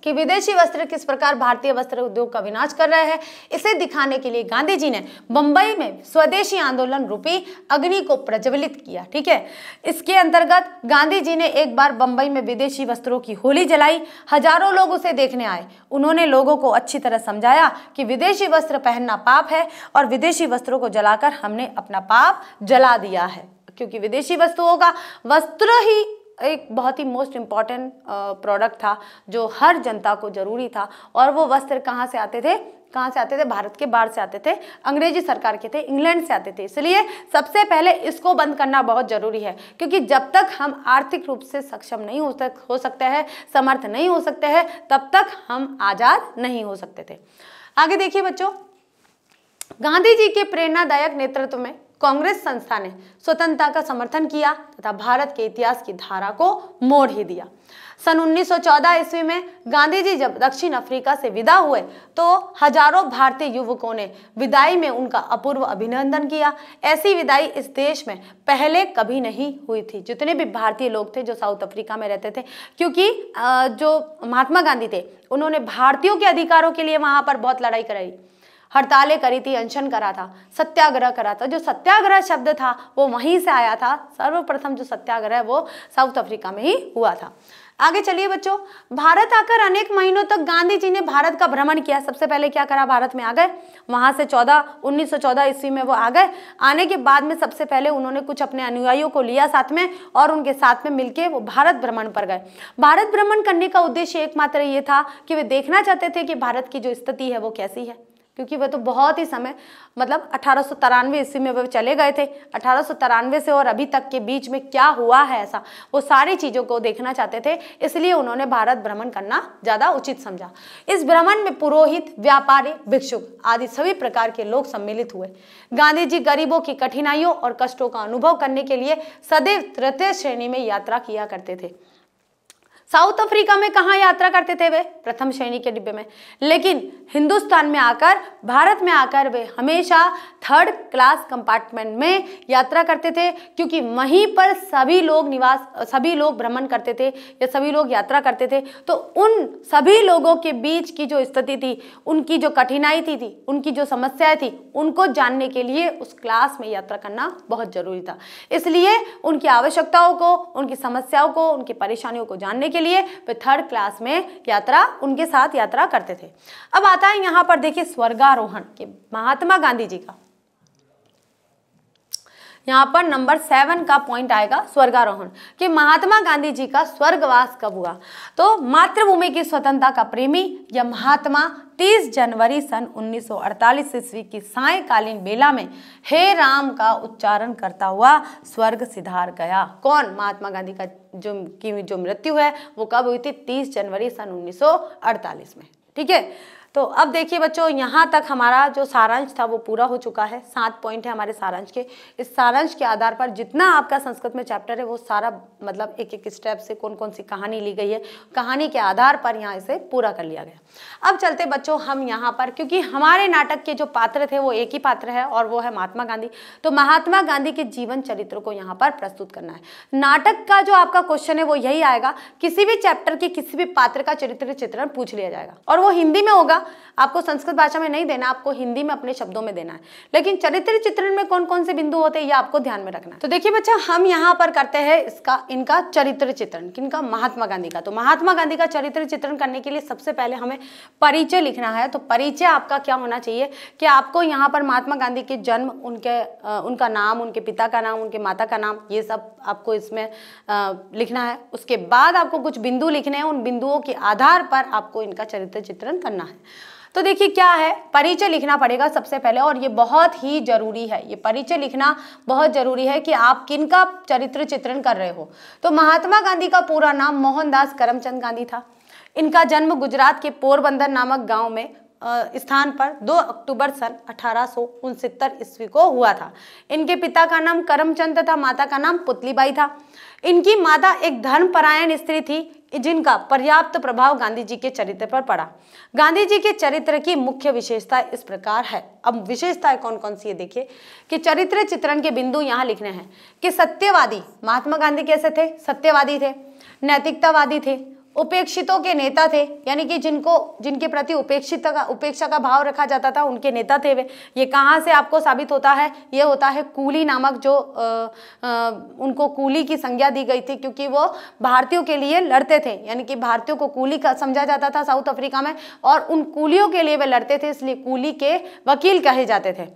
कि विदेशी वस्त्र किस प्रकार भारतीय वस्त्र उद्योग का विनाश कर रहे हैं इसे दिखाने के लिए गांधी जी ने बंबई में स्वदेशी आंदोलन रूपी अग्नि को प्रज्वलित किया ठीक है इसके अंतर्गत गांधी जी ने एक बार बंबई में विदेशी वस्त्रों की होली जलाई हजारों लोग उसे देखने आए उन्होंने लोगों को अच्छी तरह समझाया कि विदेशी वस्त्र पहनना पाप है और विदेशी वस्त्रों को जलाकर हमने अपना पाप जला दिया है क्योंकि विदेशी वस्तुओं का वस्त्र ही एक बहुत ही मोस्ट इम्पॉर्टेंट प्रोडक्ट था जो हर जनता को ज़रूरी था और वो वस्त्र कहाँ से आते थे कहाँ से आते थे भारत के बाहर से आते थे अंग्रेजी सरकार के थे इंग्लैंड से आते थे इसलिए सबसे पहले इसको बंद करना बहुत ज़रूरी है क्योंकि जब तक हम आर्थिक रूप से सक्षम नहीं हो सक हो सकते हैं समर्थ नहीं हो सकते हैं तब तक हम आज़ाद नहीं हो सकते थे आगे देखिए बच्चों गांधी जी के प्रेरणादायक नेतृत्व में कांग्रेस संस्था ने स्वतंत्रता का समर्थन किया तथा भारत के इतिहास की धारा को मोड़ ही दिया सन 1914 ईस्वी में गांधी जी जब दक्षिण अफ्रीका से विदा हुए तो हजारों भारतीय युवकों ने विदाई में उनका अपूर्व अभिनंदन किया ऐसी विदाई इस देश में पहले कभी नहीं हुई थी जितने भी भारतीय लोग थे जो साउथ अफ्रीका में रहते थे क्योंकि जो महात्मा गांधी थे उन्होंने भारतीयों के अधिकारों के लिए वहाँ पर बहुत लड़ाई कराई हड़तालें करी थी अनशन करा था सत्याग्रह करा था जो सत्याग्रह शब्द था वो वहीं से आया था सर्वप्रथम जो सत्याग्रह वो साउथ अफ्रीका में ही हुआ था आगे चलिए बच्चों भारत आकर अनेक महीनों तक गांधी जी ने भारत का भ्रमण किया सबसे पहले क्या करा भारत में आ गए वहाँ से 14 1914 ईस्वी में वो आ गए आने के बाद में सबसे पहले उन्होंने कुछ अपने अनुयायियों को लिया साथ में और उनके साथ में मिलके वो भारत भ्रमण पर गए भारत भ्रमण करने का उद्देश्य एकमात्र ये था कि वे देखना चाहते थे कि भारत की जो स्थिति है वो कैसी है क्योंकि वह तो बहुत ही समय मतलब अठारह ईस्वी में वह चले गए थे अठारह से और अभी तक के बीच में क्या हुआ है ऐसा वो सारी चीज़ों को देखना चाहते थे इसलिए उन्होंने भारत भ्रमण करना ज़्यादा उचित समझा इस भ्रमण में पुरोहित व्यापारी भिक्षुक आदि सभी प्रकार के लोग सम्मिलित हुए गांधी जी गरीबों की कठिनाइयों और कष्टों का अनुभव करने के लिए सदैव तृतीय श्रेणी में यात्रा किया करते थे साउथ अफ्रीका में कहाँ यात्रा करते थे वे प्रथम श्रेणी के डिब्बे में लेकिन हिंदुस्तान में आकर भारत में आकर वे हमेशा थर्ड क्लास कंपार्टमेंट में यात्रा करते थे क्योंकि वहीं पर सभी लोग निवास सभी लोग भ्रमण करते थे या सभी लोग यात्रा करते थे तो उन सभी लोगों के बीच की जो स्थिति थी उनकी जो कठिनाई थी, थी उनकी जो समस्याएं थी उनको जानने के लिए उस क्लास में यात्रा करना बहुत ज़रूरी था इसलिए उनकी आवश्यकताओं को उनकी समस्याओं को उनकी परेशानियों को जानने के के लिए वे थर्ड क्लास में यात्रा उनके साथ यात्रा करते थे अब आता है यहाँ पर देखिए स्वर्गारोहण के महात्मा गांधी जी का यहाँ पर नंबर सेवन का पॉइंट आएगा स्वर्गारोहण कि महात्मा गांधी जी का स्वर्गवास कब हुआ तो मातृभूमि की स्वतंत्रता का प्रेमी यह महात्मा 30 जनवरी सन 1948 ईस्वी की सायकालीन बेला में हे राम का उच्चारण करता हुआ स्वर्ग सिधार गया कौन महात्मा गांधी का जो की जो मृत्यु है वो कब हुई थी 30 जनवरी सन 1948 में ठीक है तो अब देखिए बच्चों यहाँ तक हमारा जो सारांश था वो पूरा हो चुका है सात पॉइंट है हमारे सारांश के इस सारांश के आधार पर जितना आपका संस्कृत में चैप्टर है वो सारा मतलब एक एक स्टेप से कौन कौन सी कहानी ली गई है कहानी के आधार पर यहाँ इसे पूरा कर लिया गया अब चलते बच्चों हम यहाँ पर क्योंकि हमारे नाटक के जो पात्र थे वो एक ही पात्र है और वो है महात्मा गांधी तो महात्मा गांधी के जीवन चरित्र को यहाँ पर प्रस्तुत करना है नाटक का जो आपका क्वेश्चन है वो यही आएगा किसी भी चैप्टर के किसी भी पात्र का चरित्र चित्रण पूछ लिया जाएगा और वो हिंदी में होगा होगा आपको संस्कृत भाषा में नहीं देना आपको हिंदी में अपने शब्दों में देना है लेकिन चरित्र चित्रण में कौन कौन से बिंदु होते हैं ये आपको ध्यान में रखना है तो देखिए बच्चा हम यहाँ पर करते हैं इसका इनका चरित्र चित्रण किनका महात्मा गांधी का तो महात्मा गांधी का चरित्र चित्रण करने के लिए सबसे पहले हमें परिचय लिखना है तो परिचय आपका क्या होना चाहिए कि आपको यहाँ पर महात्मा गांधी के जन्म उनके उनका नाम उनके पिता का नाम उनके माता का नाम ये सब आपको इसमें लिखना है उसके बाद आपको कुछ बिंदु लिखने हैं उन बिंदुओं के आधार पर आपको इनका चरित्र चित्रण करना है तो देखिए क्या है परिचय लिखना पड़ेगा सबसे पहले और ये बहुत ही जरूरी है ये परिचय लिखना बहुत जरूरी है कि आप किन का चरित्र चित्रण कर रहे हो तो महात्मा गांधी का पूरा नाम मोहनदास करमचंद गांधी था इनका जन्म गुजरात के पोरबंदर नामक गाँव में स्थान पर 2 अक्टूबर सन अठारह ईस्वी को हुआ था इनके पिता का नाम करमचंद तथा माता का नाम पुतलीबाई था इनकी माता एक धर्मपरायण स्त्री थी जिनका पर्याप्त प्रभाव गांधी जी के चरित्र पर पड़ा गांधी जी के चरित्र की मुख्य विशेषता इस प्रकार है अब विशेषताएं कौन कौन सी है देखिए कि चरित्र चित्रण के बिंदु यहाँ लिखने हैं कि सत्यवादी महात्मा गांधी कैसे थे सत्यवादी थे नैतिकतावादी थे उपेक्षितों के नेता थे यानी कि जिनको जिनके प्रति उपेक्षित का उपेक्षा का भाव रखा जाता था उनके नेता थे वे ये कहाँ से आपको साबित होता है ये होता है कूली नामक जो आ, आ, उनको कूली की संज्ञा दी गई थी क्योंकि वो भारतीयों के लिए लड़ते थे यानी कि भारतीयों को कूली का समझा जाता था साउथ अफ्रीका में और उन कूलियों के लिए वे लड़ते थे इसलिए कूली के वकील कहे जाते थे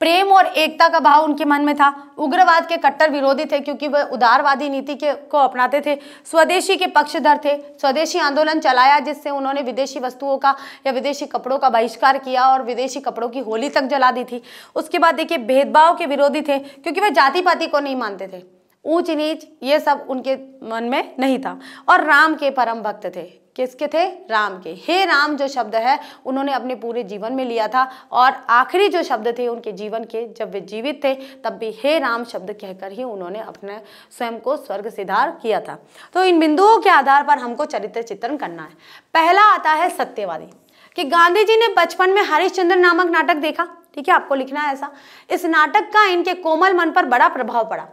प्रेम और एकता का भाव उनके मन में था उग्रवाद के कट्टर विरोधी थे क्योंकि वह उदारवादी नीति के को अपनाते थे स्वदेशी के पक्षधर थे स्वदेशी आंदोलन चलाया जिससे उन्होंने विदेशी वस्तुओं का या विदेशी कपड़ों का बहिष्कार किया और विदेशी कपड़ों की होली तक जला दी थी उसके बाद देखिए भेदभाव के विरोधी थे क्योंकि वह जाति पाति को नहीं मानते थे ऊंच नीच ये सब उनके मन में नहीं था और राम के परम भक्त थे किसके थे राम के हे राम जो शब्द है उन्होंने अपने पूरे जीवन में लिया था और आखिरी जो शब्द थे उनके जीवन के जब वे जीवित थे तब भी हे राम शब्द कहकर ही उन्होंने अपने स्वयं को स्वर्ग सिधार किया था तो इन बिंदुओं के आधार पर हमको चरित्र चित्रण करना है पहला आता है सत्यवादी कि गांधी जी ने बचपन में हरिश्चंद्र नामक नाटक देखा ठीक है आपको लिखना है ऐसा इस नाटक का इनके कोमल मन पर बड़ा प्रभाव पड़ा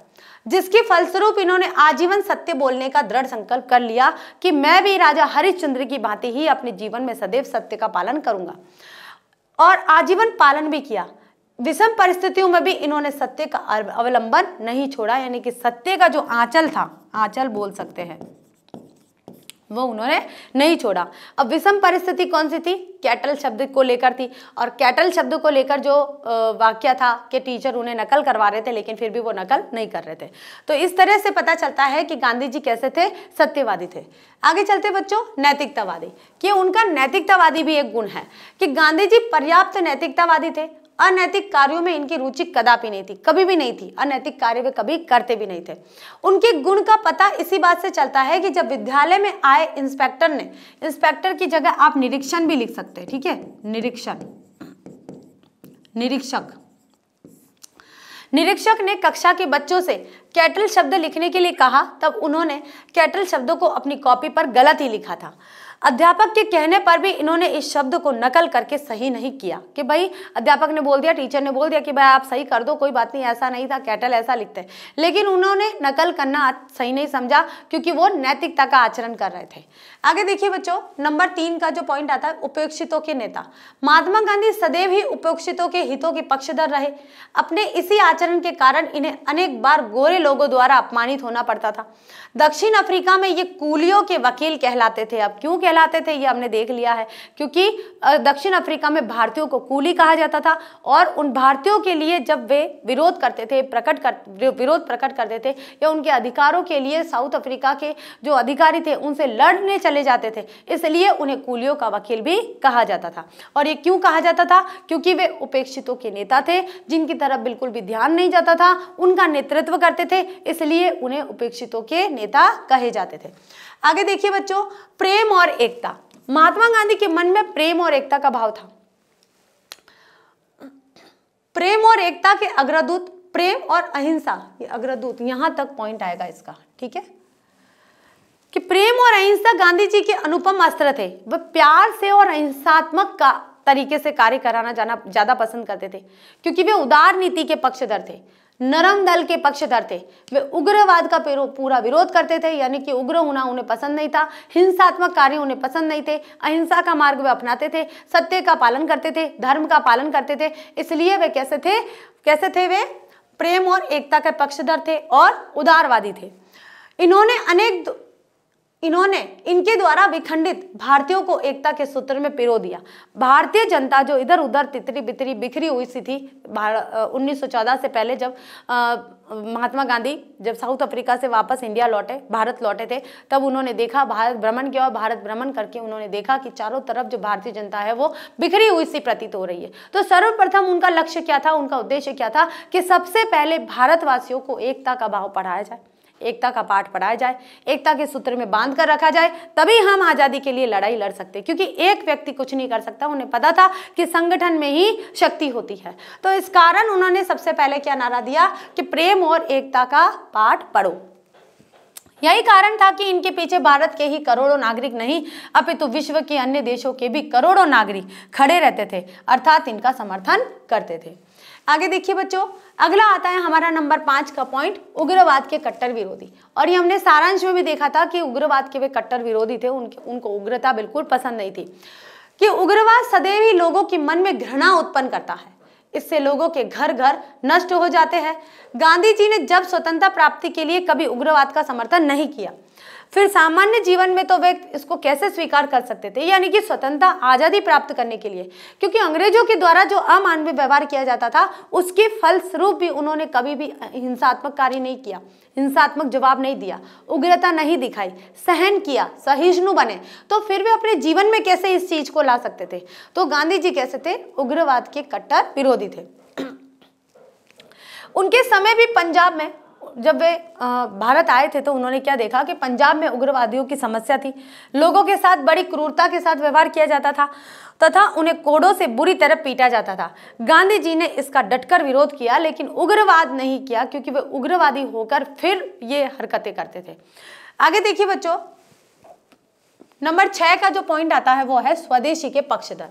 जिसके फलस्वरूप इन्होंने आजीवन सत्य बोलने का दृढ़ संकल्प कर लिया कि मैं भी राजा हरिश्चंद्र की भांति ही अपने जीवन में सदैव सत्य का पालन करूंगा और आजीवन पालन भी किया विषम परिस्थितियों में भी इन्होंने सत्य का अवलंबन नहीं छोड़ा यानी कि सत्य का जो आंचल था आंचल बोल सकते हैं वो उन्होंने नहीं छोड़ा अब विषम परिस्थिति कौन सी थी कैटल शब्द को लेकर थी और कैटल शब्द को लेकर जो वाक्य था कि टीचर उन्हें नकल करवा रहे थे लेकिन फिर भी वो नकल नहीं कर रहे थे तो इस तरह से पता चलता है कि गांधी जी कैसे थे सत्यवादी थे आगे चलते बच्चों नैतिकतावादी कि उनका नैतिकतावादी भी एक गुण है कि गांधी जी पर्याप्त नैतिकतावादी थे अनैतिक कार्यों में इनकी रुचि कदापि नहीं थी कभी भी नहीं थी अनैतिक कार्य वे कभी करते भी नहीं थे उनके गुण का पता इसी बात से चलता है कि जब विद्यालय में आए इंस्पेक्टर ने इंस्पेक्टर की जगह आप निरीक्षण भी लिख सकते हैं ठीक है निरीक्षण निरीक्षक निरीक्षक ने कक्षा के बच्चों से कैटल शब्द लिखने के लिए कहा तब उन्होंने कैटल शब्दों को अपनी कॉपी पर गलत ही लिखा था अध्यापक के कहने पर भी इन्होंने इस शब्द को नकल करके सही नहीं किया कि भाई अध्यापक ने बोल दिया टीचर ने बोल दिया कि भाई आप सही कर दो कोई बात नहीं ऐसा नहीं था कैटल ऐसा लिखते लेकिन उन्होंने नकल करना सही नहीं समझा क्योंकि वो नैतिकता का आचरण कर रहे थे आगे देखिए बच्चों नंबर तीन का जो पॉइंट आता है उपेक्षितों के नेता महात्मा गांधी सदैव ही उपेक्षितों के हितों के पक्षधर रहे अपने इसी आचरण के कारण इन्हें अनेक बार गोरे लोगों द्वारा अपमानित होना पड़ता था दक्षिण अफ्रीका में ये कूलियों के वकील कहलाते थे अब क्यों कहलाते थे ये हमने देख लिया है क्योंकि दक्षिण अफ्रीका में भारतीयों को कूली कहा जाता था और उन भारतीयों के लिए जब वे विरोध करते थे प्रकट कर विरोध प्रकट करते थे या उनके अधिकारों के लिए साउथ अफ्रीका के जो अधिकारी थे उनसे लड़ने चले जाते थे इसलिए उन्हें कूलियों का वकील भी कहा जाता था और ये क्यों कहा जाता था क्योंकि वे उपेक्षितों के नेता थे जिनकी तरफ बिल्कुल भी ध्यान नहीं जाता था उनका नेतृत्व करते थे इसलिए उन्हें उपेक्षितों के नेता कहे जाते थे आगे देखिए बच्चों प्रेम और एकता महात्मा गांधी के मन में प्रेम और एकता का भाव था प्रेम और एकता के अग्रदूत प्रेम और अहिंसा ये अग्रदूत यहां तक पॉइंट आएगा इसका ठीक है कि प्रेम और अहिंसा गांधी जी के अनुपम अस्त्र थे वह प्यार से और अहिंसात्मक का तरीके से कार्य कराना जाना ज़्यादा पसंद करते थे क्योंकि वे उदार नीति के पक्षधर थे नरम दल के पक्षधर थे वे उग्रवाद का पूरा विरोध करते थे यानी कि उग्र होना उन्हें पसंद नहीं था हिंसात्मक कार्य उन्हें पसंद नहीं थे अहिंसा का मार्ग वे अपनाते थे सत्य का पालन करते थे धर्म का पालन करते थे इसलिए वे कैसे थे कैसे थे वे प्रेम और एकता के पक्षधर थे और उदारवादी थे इन्होंने अनेक इन्होंने इनके द्वारा विखंडित भारतीयों को एकता के सूत्र में पिरो दिया भारतीय जनता जो इधर उधर तितरी बितरी बिखरी हुई सी थी उन्नीस से पहले जब महात्मा गांधी जब साउथ अफ्रीका से वापस इंडिया लौटे भारत लौटे थे तब उन्होंने देखा भारत भ्रमण किया और भारत भ्रमण करके उन्होंने देखा कि चारों तरफ जो भारतीय जनता है वो बिखरी हुई सी प्रतीत हो रही है तो सर्वप्रथम उनका लक्ष्य क्या था उनका उद्देश्य क्या था कि सबसे पहले भारतवासियों को एकता का भाव पढ़ाया जाए एकता का पाठ पढ़ाया जाए एकता के सूत्र में बांध कर रखा जाए तभी हम आज़ादी के लिए लड़ाई लड़ सकते क्योंकि एक व्यक्ति कुछ नहीं कर सकता उन्हें पता था कि संगठन में ही शक्ति होती है तो इस कारण उन्होंने सबसे पहले क्या नारा दिया कि प्रेम और एकता का पाठ पढ़ो यही कारण था कि इनके पीछे भारत के ही करोड़ों नागरिक नहीं अपितु तो विश्व के अन्य देशों के भी करोड़ों नागरिक खड़े रहते थे अर्थात इनका समर्थन करते थे आगे देखिए बच्चों अगला आता है हमारा नंबर पांच का पॉइंट उग्रवाद के कट्टर विरोधी और ये हमने सारांश में भी देखा था कि उग्रवाद के वे कट्टर विरोधी थे उनके उनको उग्रता बिल्कुल पसंद नहीं थी कि उग्रवाद सदैव ही लोगों के मन में घृणा उत्पन्न करता है इससे लोगों के घर घर नष्ट हो जाते हैं गांधी जी ने जब स्वतंत्रता प्राप्ति के लिए कभी उग्रवाद का समर्थन नहीं किया फिर सामान्य जीवन में तो वे इसको कैसे स्वीकार कर सकते थे यानी कि स्वतंत्रता आज़ादी प्राप्त करने के लिए क्योंकि अंग्रेजों के द्वारा जो अमानवीय व्यवहार किया जाता था उसके फलस्वरूप भी उन्होंने कभी भी हिंसात्मक कार्य नहीं किया हिंसात्मक जवाब नहीं दिया उग्रता नहीं दिखाई सहन किया सहिष्णु बने तो फिर वे अपने जीवन में कैसे इस चीज़ को ला सकते थे तो गांधी जी कैसे थे उग्रवाद के कट्टर विरोधी थे उनके समय भी पंजाब में जब वे भारत आए थे तो उन्होंने क्या देखा कि पंजाब में उग्रवादियों की समस्या थी लोगों के साथ बड़ी क्रूरता के साथ व्यवहार किया जाता था तथा उन्हें कोड़ों से बुरी तरह पीटा जाता था गांधी जी ने इसका डटकर विरोध किया लेकिन उग्रवाद नहीं किया क्योंकि वे उग्रवादी होकर फिर ये हरकतें करते थे आगे देखिए बच्चों नंबर छह का जो पॉइंट आता है वो है स्वदेशी के पक्षधर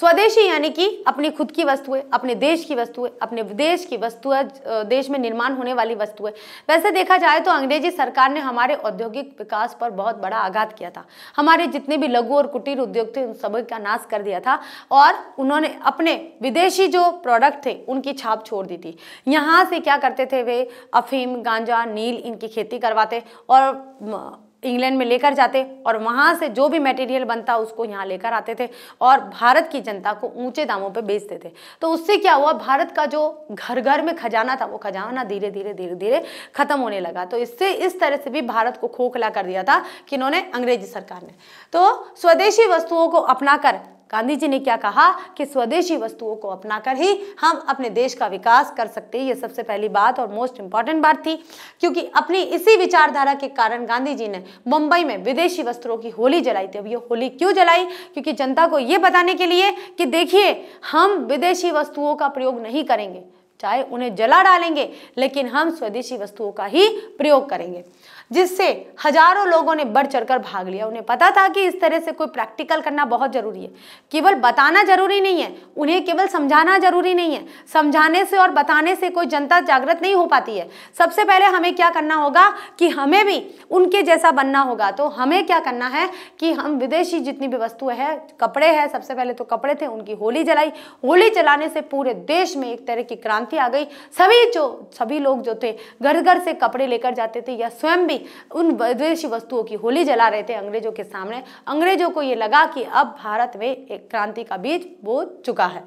स्वदेशी यानी कि अपनी खुद की वस्तुएं अपने देश की वस्तुएं अपने विदेश की वस्तुएं देश में निर्माण होने वाली वस्तुएं वैसे देखा जाए तो अंग्रेजी सरकार ने हमारे औद्योगिक विकास पर बहुत बड़ा आघात किया था हमारे जितने भी लघु और कुटीर उद्योग थे उन सभी का नाश कर दिया था और उन्होंने अपने विदेशी जो प्रोडक्ट थे उनकी छाप छोड़ दी थी यहाँ से क्या करते थे वे अफीम गांजा नील इनकी खेती करवाते और इंग्लैंड में लेकर जाते और वहाँ से जो भी मटेरियल बनता उसको यहाँ लेकर आते थे और भारत की जनता को ऊंचे दामों पर बेचते थे तो उससे क्या हुआ भारत का जो घर घर में खजाना था वो खजाना धीरे धीरे धीरे धीरे ख़त्म होने लगा तो इससे इस तरह से भी भारत को खोखला कर दिया था कि इन्होंने अंग्रेजी सरकार ने तो स्वदेशी वस्तुओं को अपना गांधी जी ने क्या कहा कि स्वदेशी वस्तुओं को अपनाकर ही हम अपने देश का विकास कर सकते हैं ये सबसे पहली बात और मोस्ट इंपॉर्टेंट बात थी क्योंकि अपनी इसी विचारधारा के कारण गांधी जी ने मुंबई में विदेशी वस्त्रों की होली जलाई थी अब ये होली क्यों जलाई क्योंकि जनता को ये बताने के लिए कि देखिए हम विदेशी वस्तुओं का प्रयोग नहीं करेंगे चाहे उन्हें जला डालेंगे लेकिन हम स्वदेशी वस्तुओं का ही प्रयोग करेंगे जिससे हजारों लोगों ने बढ़ चढ़कर भाग लिया उन्हें पता था कि इस तरह से कोई प्रैक्टिकल करना बहुत ज़रूरी है केवल बताना ज़रूरी नहीं है उन्हें केवल समझाना ज़रूरी नहीं है समझाने से और बताने से कोई जनता जागृत नहीं हो पाती है सबसे पहले हमें क्या करना होगा कि हमें भी उनके जैसा बनना होगा तो हमें क्या करना है कि हम विदेशी जितनी भी वस्तुएं हैं कपड़े हैं सबसे पहले तो कपड़े थे उनकी होली जलाई होली जलाने से पूरे देश में एक तरह की क्रांति आ गई सभी जो सभी लोग जो थे घर घर से कपड़े लेकर जाते थे या स्वयं भी उन विदेशी वस्तुओं की होली जला रहे थे अंग्रेजों के सामने अंग्रेजों को ये लगा कि अब भारत में एक क्रांति का बीज बो चुका है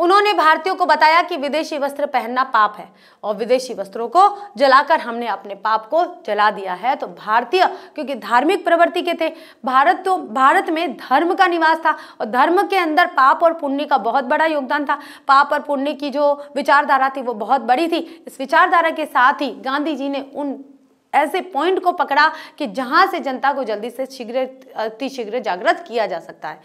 उन्होंने भारतीयों को बताया कि विदेशी वस्त्र पहनना पाप है और विदेशी वस्त्रों को जलाकर हमने अपने पाप को जला दिया है तो भारतीय क्योंकि धार्मिक प्रवृत्ति के थे भारत तो भारत में धर्म का निवास था और धर्म के अंदर पाप और पुण्य का बहुत बड़ा योगदान था पाप और पुण्य की जो विचारधारा थी वो बहुत बड़ी थी इस विचारधारा के साथ ही गांधी जी ने उन ऐसे पॉइंट को पकड़ा कि जहां से जनता को जल्दी से शीघ्र अतिशीघ्र जागृत किया जा सकता है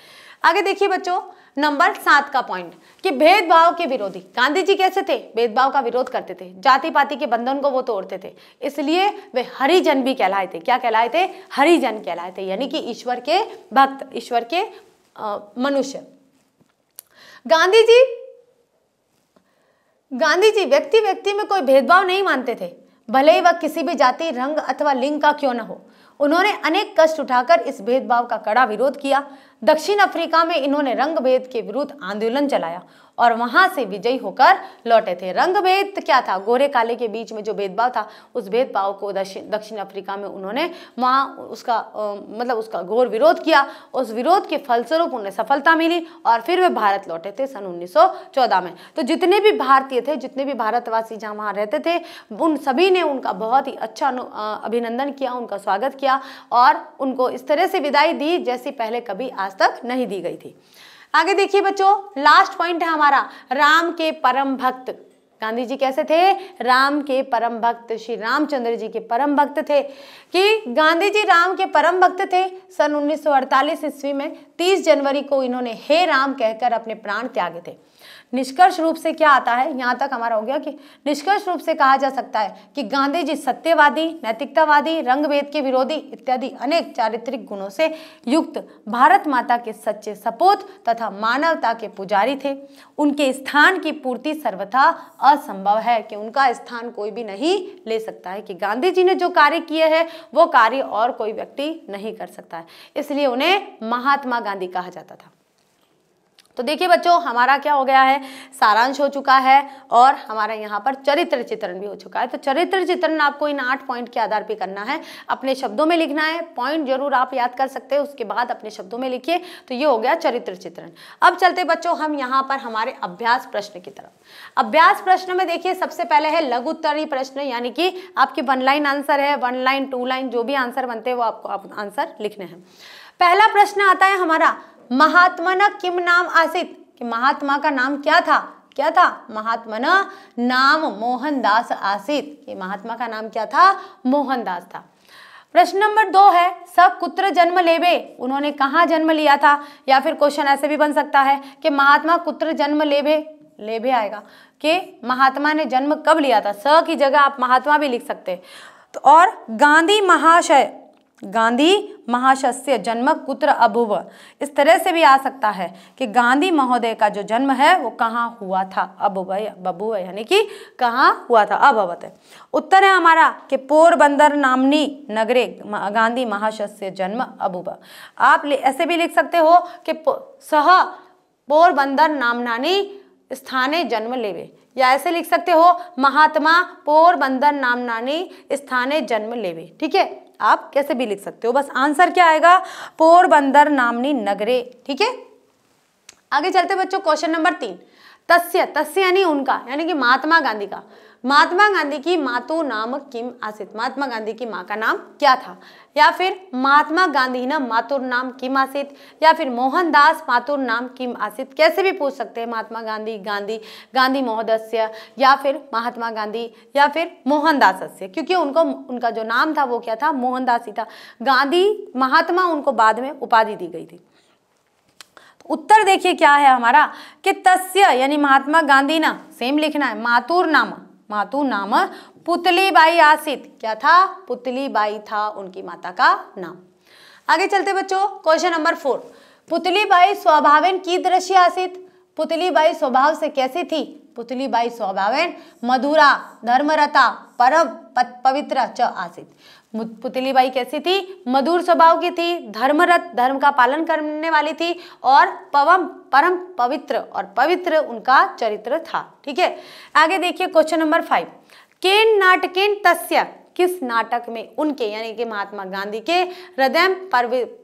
आगे देखिए बच्चों नंबर सात का पॉइंट कि भेदभाव के विरोधी गांधी जी कैसे थे भेदभाव का विरोध करते थे जाति पाति के बंधन को वो तोड़ते थे इसलिए वे हरिजन भी कहलाए थे क्या कहलाए थे हरिजन कहलाए थे यानी कि ईश्वर के भक्त ईश्वर के मनुष्य गांधी जी गांधी जी व्यक्ति व्यक्ति में कोई भेदभाव नहीं मानते थे भले ही वह किसी भी जाति रंग अथवा लिंग का क्यों न हो उन्होंने अनेक कष्ट उठाकर इस भेदभाव का कड़ा विरोध किया दक्षिण अफ्रीका में इन्होंने रंग भेद के विरुद्ध आंदोलन चलाया और वहां से विजयी होकर लौटे थे रंगभेद क्या था गोरे काले के बीच में जो भेदभाव था उस भेदभाव को दक्षिण अफ्रीका में उन्होंने वहाँ उसका आ, मतलब उसका घोर विरोध किया उस विरोध के फलस्वरूप उन्हें सफलता मिली और फिर वे भारत लौटे थे सन 1914 में तो जितने भी भारतीय थे जितने भी भारतवासी जहाँ वहाँ रहते थे उन सभी ने उनका बहुत ही अच्छा अभिनंदन किया उनका स्वागत किया और उनको इस तरह से विदाई दी जैसी पहले कभी आज तक नहीं दी गई थी आगे देखिए बच्चों लास्ट पॉइंट है हमारा राम के परम भक्त गांधी जी कैसे थे राम के परम भक्त श्री रामचंद्र जी के परम भक्त थे कि गांधी जी राम के परम भक्त थे सन 1948 ईस्वी में 30 जनवरी को इन्होंने हे राम कहकर अपने प्राण त्यागे थे निष्कर्ष रूप से क्या आता है यहाँ तक हमारा हो गया कि निष्कर्ष रूप से कहा जा सकता है कि गांधी जी सत्यवादी नैतिकतावादी रंगभेद के विरोधी इत्यादि अनेक चारित्रिक गुणों से युक्त भारत माता के सच्चे सपूत तथा मानवता के पुजारी थे उनके स्थान की पूर्ति सर्वथा असंभव है कि उनका स्थान कोई भी नहीं ले सकता है कि गांधी जी ने जो कार्य किए हैं वो कार्य और कोई व्यक्ति नहीं कर सकता है इसलिए उन्हें महात्मा गांधी कहा जाता था तो देखिए बच्चों हमारा क्या हो गया है सारांश हो चुका है और हमारा यहाँ पर चरित्र चित्रण भी हो चुका है तो चरित्र चित्रण आपको इन आठ पॉइंट के आधार पर करना है अपने शब्दों में लिखना है पॉइंट जरूर आप याद कर सकते हैं उसके बाद अपने शब्दों में लिखिए तो ये हो गया चरित्र चित्रण अब चलते बच्चों हम यहाँ पर हमारे अभ्यास प्रश्न की तरफ अभ्यास प्रश्न में देखिए सबसे पहले है लघुत्तरी प्रश्न यानी कि आपके वन लाइन आंसर है वन लाइन टू लाइन जो भी आंसर बनते हैं वो आपको आंसर लिखने हैं पहला प्रश्न आता है हमारा महात्मा न किम नाम आसित कि महात्मा का नाम क्या था क्या था महात्मा न नाम मोहनदास आसित कि महात्मा का नाम क्या था मोहनदास था प्रश्न नंबर दो है स कुत्र जन्म लेवे उन्होंने कहाँ जन्म लिया था या फिर क्वेश्चन ऐसे भी बन सकता है कि महात्मा कुत्र जन्म लेबे लेबे आएगा कि महात्मा ने जन्म कब लिया था स की जगह आप महात्मा भी लिख सकते तो और गांधी महाशय गांधी महाशस्य जन्म कुत्र अभुव इस तरह से भी आ सकता है कि गांधी महोदय का जो जन्म है वो कहाँ हुआ था अभुव बबुव यानी कि कहाँ हुआ था अभवत उत्तर है हमारा कि पोरबंदर नामनी नगरे गांधी महाशस्य जन्म अभुव आप ऐसे भी लिख सकते हो कि सह पोरबंदर नामनानी स्थाने जन्म लेवे या ऐसे लिख सकते हो महात्मा पोरबंदर नामनानी स्थाने जन्म लेवे ठीक है आप कैसे भी लिख सकते हो बस आंसर क्या आएगा पोरबंदर नामनी नगरे ठीक है आगे चलते बच्चों क्वेश्चन नंबर तीन तस्य तस्य यानी उनका यानी कि महात्मा गांधी का महात्मा गांधी की मातो नाम किम आसित महात्मा गांधी की माँ का नाम क्या था या फिर महात्मा गांधी ना मातुर तो नाम किम आसित या फिर मोहनदास मातुर तो नाम किम आसित कैसे भी पूछ सकते हैं महात्मा गांधी गांधी गांधी महोदस्य या फिर महात्मा गांधी या फिर से क्योंकि उनको उनका जो नाम था वो क्या था मोहनदास ही था गांधी महात्मा उनको बाद में उपाधि दी गई थी उत्तर देखिए क्या है हमारा कि तस्य यानी महात्मा गांधी ना सेम लिखना है मातुर नाम मातु नाम पुतली बाई आसित क्या था पुतली बाई था उनकी माता का नाम आगे चलते बच्चों question number four Putli Bai स्वभावन की दृश्य आसित पुतली बाई स्वभाव से कैसी थी पुतली बाई स्वभावन मधुरा धर्मरता परम पवित्र च आसित पुतली बाई कैसी थी मधुर स्वभाव की थी धर्मरत धर्म का पालन करने वाली थी और पवम परम पवित्र और पवित्र उनका चरित्र था ठीक है आगे देखिए क्वेश्चन नंबर फाइव केन नाटकेन तस्य किस नाटक में उनके यानी कि महात्मा गांधी के हृदय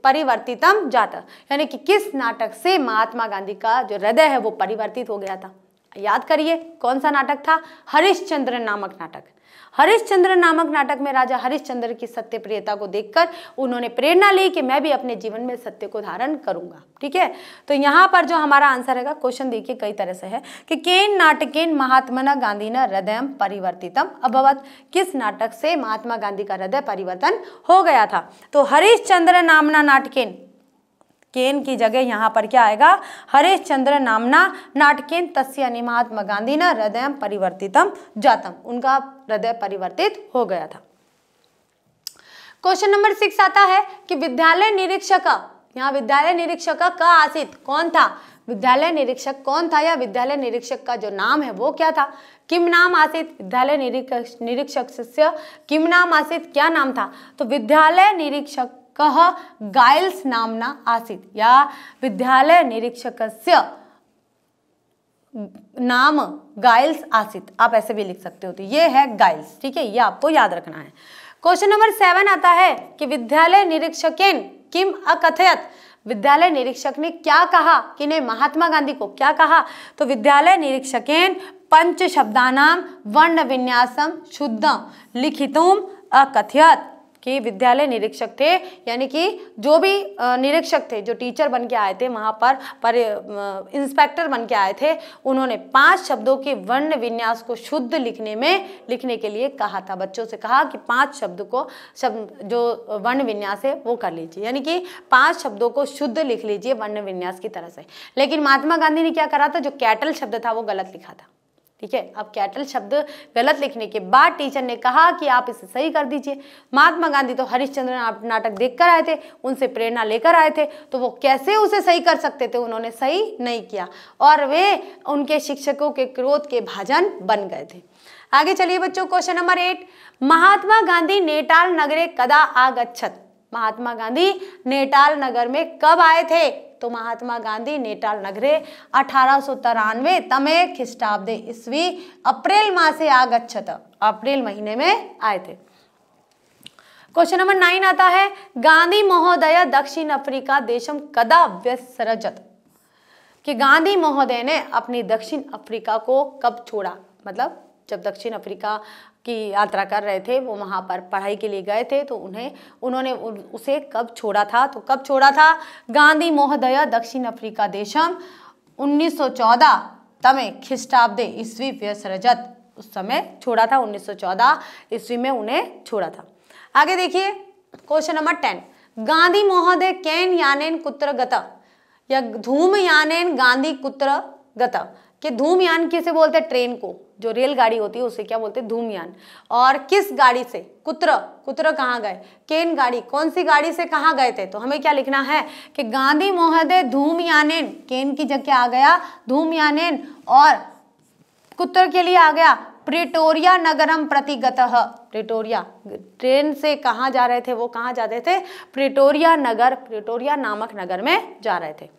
परिवर्तितम जाता यानी कि किस नाटक से महात्मा गांधी का जो हृदय है वो परिवर्तित हो गया था याद करिए कौन सा नाटक था हरिश्चंद्र नामक नाटक हरिश्चंद्र नामक नाटक में राजा हरिश्चंद्र की सत्य प्रियता को देखकर उन्होंने प्रेरणा ली कि मैं भी अपने जीवन में सत्य को धारण करूंगा ठीक है तो यहाँ पर जो हमारा आंसर है क्वेश्चन देखिए कई तरह से है कि केन नाटकेन महात्मा गांधी न हृदय परिवर्तितम अभवत किस नाटक से महात्मा गांधी का हृदय परिवर्तन हो गया था तो हरिश्चंद्र नामना नाटकेन केन की जगह यहाँ पर क्या आएगा हरिश्चंद्र नामना नाटकेन तस्य महात्मा गांधी न हृदय परिवर्तितम जातम उनका हृदय परिवर्तित हो गया था क्वेश्चन नंबर सिक्स आता है कि विद्यालय निरीक्षक यहाँ विद्यालय निरीक्षक का आसित कौन था विद्यालय निरीक्षक कौन था या विद्यालय निरीक्षक का जो नाम है वो क्या था किम नाम आसित विद्यालय निरीक्षक निरीक्षक किम नाम आसित क्या नाम था तो विद्यालय निरीक्षक कह गाइल्स नामना आसित या विद्यालय से नाम गाइल्स आसित आप ऐसे भी लिख सकते हो तो ये है गाइल्स ठीक है ये आपको याद रखना है क्वेश्चन नंबर सेवन आता है कि विद्यालय निरीक्षक किम अकथयत विद्यालय निरीक्षक ने क्या कहा कि ने महात्मा गांधी को क्या कहा तो विद्यालय निरीक्षक पंच शब्दानाम वर्ण विन्यासम शुद्ध लिखितुम अकथयत कि विद्यालय निरीक्षक थे यानी कि जो भी निरीक्षक थे जो टीचर बन के आए थे वहाँ पर पर इंस्पेक्टर बन के आए थे उन्होंने पांच शब्दों के वर्ण विन्यास को शुद्ध लिखने में लिखने के लिए कहा था बच्चों से कहा कि पांच शब्द को शब्द जो वर्ण विन्यास है वो कर लीजिए यानी कि पांच शब्दों को शुद्ध लिख लीजिए वर्ण विन्यास की तरह से लेकिन महात्मा गांधी ने क्या करा था जो कैटल शब्द था वो गलत लिखा था ठीक है अब कैटल शब्द गलत लिखने के बाद टीचर ने कहा कि आप इसे सही कर दीजिए महात्मा गांधी तो हरिश्चंद्र नाटक देख कर आए थे उनसे प्रेरणा लेकर आए थे तो वो कैसे उसे सही कर सकते थे उन्होंने सही नहीं किया और वे उनके शिक्षकों के क्रोध के भाजन बन गए थे आगे चलिए बच्चों question number eight Mahatma Gandhi Natal नगरे कदा आगछत महात्मा गांधी नेटाल नगर में कब आए थे तो महात्मा गांधी नेटाल नगरे अठारह तमे खिस्टाब्दे ईस्वी अप्रैल माह से आगछत अप्रैल महीने में आए थे क्वेश्चन नंबर नाइन आता है गांधी महोदय दक्षिण अफ्रीका देशम कदा व्यसरजत कि गांधी महोदय ने अपनी दक्षिण अफ्रीका को कब छोड़ा मतलब जब दक्षिण अफ्रीका की यात्रा कर रहे थे वो वहाँ पर पढ़ाई के लिए गए थे तो उन्हें उन्होंने उसे कब छोड़ा था तो कब छोड़ा था गांधी महोदय दक्षिण अफ्रीका देशम 1914 तमें खिस्टाब्दे ईस्वी व्यस रजत उस समय छोड़ा था 1914 ईस्वी में उन्हें छोड़ा था आगे देखिए क्वेश्चन नंबर टेन गांधी महोदय कैन यानेन कुत्र गता या धूम यानेन गांधी कुत्र गता के धूम यान किसे बोलते हैं ट्रेन को जो रेलगाड़ी होती है उसे क्या बोलते हैं धूमयान और किस गाड़ी से कुत्र कुत्र कहाँ गए केन गाड़ी कौन सी गाड़ी से कहाँ गए थे तो हमें क्या लिखना है कि गांधी मोहदय धूमयानेन केन की जगह आ गया धूमयानेन और कुत्र के लिए आ गया प्रिटोरिया नगरम प्रतिगत प्रिटोरिया ट्रेन से कहाँ जा रहे थे वो कहाँ जा रहे थे प्रिटोरिया नगर प्रिटोरिया नामक नगर में जा रहे थे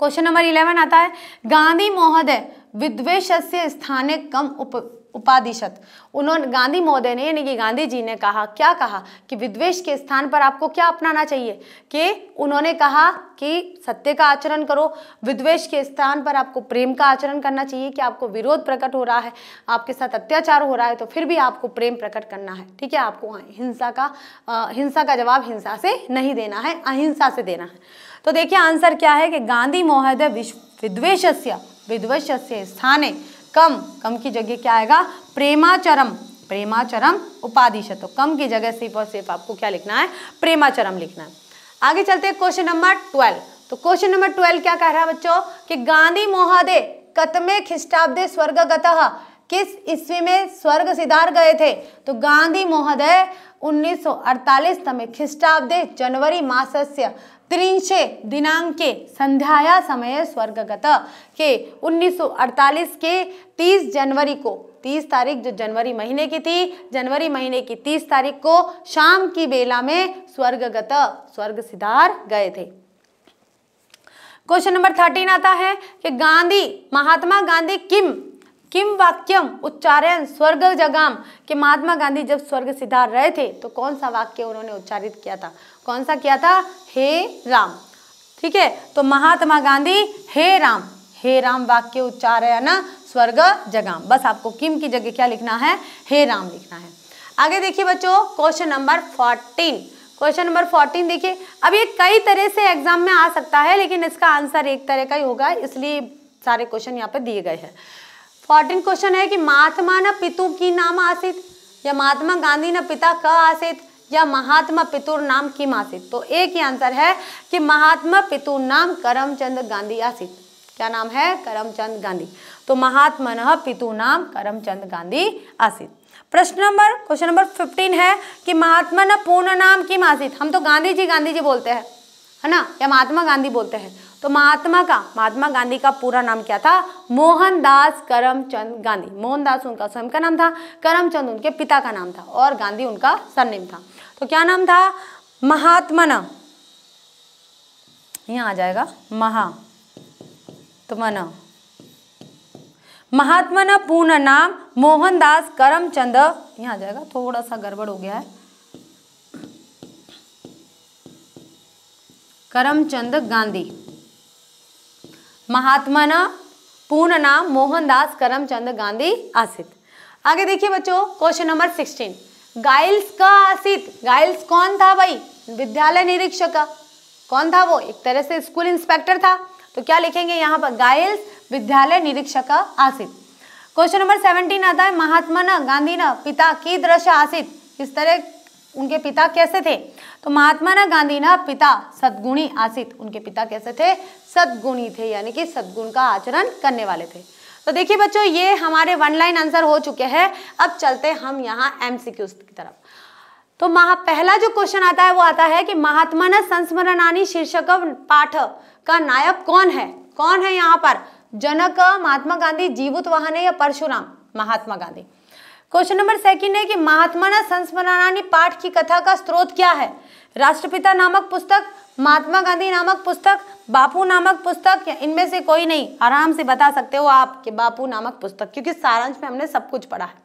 क्वेश्चन नंबर इलेवन आता है गांधी महोदय विद्वेश स्थाने कम उप उपाधिशत उन्होंने गांधी महोदय ने यानी कि गांधी जी ने कहा क्या कहा कि विद्वेश के स्थान पर आपको क्या अपनाना चाहिए कि उन्होंने कहा कि सत्य का आचरण करो विद्वेश के स्थान पर आपको प्रेम का आचरण करना चाहिए कि आपको विरोध प्रकट हो रहा है आपके साथ अत्याचार हो रहा है तो फिर भी आपको प्रेम प्रकट करना है ठीक है आपको हिंसा का आ, हिंसा का जवाब हिंसा से नहीं देना है अहिंसा से देना है तो देखिए आंसर क्या है कि गांधी महोदय विश्व विद्वेशस्य विद्वशस्य स्थाने कम कम की जगह क्या आएगा प्रेमाचरम प्रेमाचरम उपाधिश तो कम की जगह सिर्फ और सिर्फ आपको क्या लिखना है प्रेमाचरम लिखना है आगे चलते हैं क्वेश्चन नंबर ट्वेल्व तो क्वेश्चन नंबर ट्वेल्व क्या कह रहा है बच्चों कि गांधी महोदय कतमे खिस्टाब्दे स्वर्गगत किस ईस्वी में स्वर्ग सिधार गए थे तो गांधी महोदय 1948 सौ तमे खिस्टाब्दे जनवरी मासस्य त्रिंशे के संध्याया समय स्वर्गगत के 1948 के 30 जनवरी को 30 तारीख जो जनवरी महीने की थी जनवरी महीने की 30 तारीख को शाम की बेला में स्वर्गगत स्वर्ग सिधार गए थे क्वेश्चन नंबर थर्टीन आता है कि गांधी महात्मा गांधी किम किम वाक्यम उच्चारण स्वर्ग जगाम कि महात्मा गांधी जब स्वर्ग सिधार रहे थे तो कौन सा वाक्य उन्होंने उच्चारित किया था कौन सा किया था हे राम ठीक है तो महात्मा गांधी हे राम हे राम वाक्य ना स्वर्ग जगाम बस आपको किम की जगह क्या लिखना है हे राम लिखना है आगे देखिए बच्चों question number fourteen question number fourteen देखिए अब ये कई तरह से एग्जाम में आ सकता है लेकिन इसका आंसर एक तरह का ही होगा इसलिए सारे क्वेश्चन यहाँ पे दिए गए हैं इंपॉर्टेंट क्वेश्चन है कि महात्मा न पितु की नाम आसित या महात्मा गांधी न पिता का आसित या महात्मा पितुर नाम किम आसित तो एक ही आंसर है कि महात्मा पितुर नाम करमचंद गांधी आसित क्या नाम है करमचंद गांधी तो महात्मा न पितु नाम करमचंद गांधी आसित प्रश्न नंबर क्वेश्चन नंबर फिफ्टीन है कि महात्मा न पूर्ण नाम किम आसित हम तो गांधी जी गांधी जी बोलते हैं है ना या महात्मा गांधी बोलते हैं तो महात्मा का महात्मा गांधी का पूरा नाम क्या था मोहनदास करमचंद गांधी मोहनदास उनका स्वयं का नाम था करमचंद उनके पिता का नाम था और गांधी उनका सरनेम था तो क्या नाम था महात्मा ना यहाँ आ जाएगा महा तो महात्मा न पूर्ण नाम मोहनदास करमचंद यहाँ आ जाएगा थोड़ा सा गड़बड़ हो गया है करमचंद गांधी महात्मा ना पूर्ण नाम मोहनदास करमचंद गांधी आसित आगे देखिए बच्चों क्वेश्चन नंबर सिक्सटीन गाइल्स का आसित गाइल्स कौन था भाई विद्यालय निरीक्षक का कौन था वो एक तरह से स्कूल इंस्पेक्टर था तो क्या लिखेंगे यहाँ पर गाइल्स विद्यालय निरीक्षक का आसित क्वेश्चन नंबर सेवनटीन आता है महात्मा न गांधी न पिता की दृश्य आसित किस तरह उनके पिता कैसे थे तो महात्मा ना गांधी ना पिता सदगुणी आसित उनके पिता कैसे थे सदगुणी थे यानी कि सदगुण का आचरण करने वाले थे तो देखिए बच्चों ये हमारे वन लाइन आंसर हो चुके हैं अब चलते हम यहाँ एम की तरफ तो महा पहला जो क्वेश्चन आता है वो आता है कि महात्मा न संस्मरणानी शीर्षक पाठ का नायक कौन है कौन है यहाँ पर जनक महात्मा गांधी जीवित वाहन है या Parshuram Mahatma Gandhi question number second है कि महात्मा संस्मरणानी पाठ की कथा का स्रोत क्या है राष्ट्रपिता नामक पुस्तक महात्मा गांधी नामक पुस्तक बापू नामक पुस्तक या इनमें से कोई नहीं आराम से बता सकते हो आप कि बापू नामक पुस्तक क्योंकि सारांश में हमने सब कुछ पढ़ा है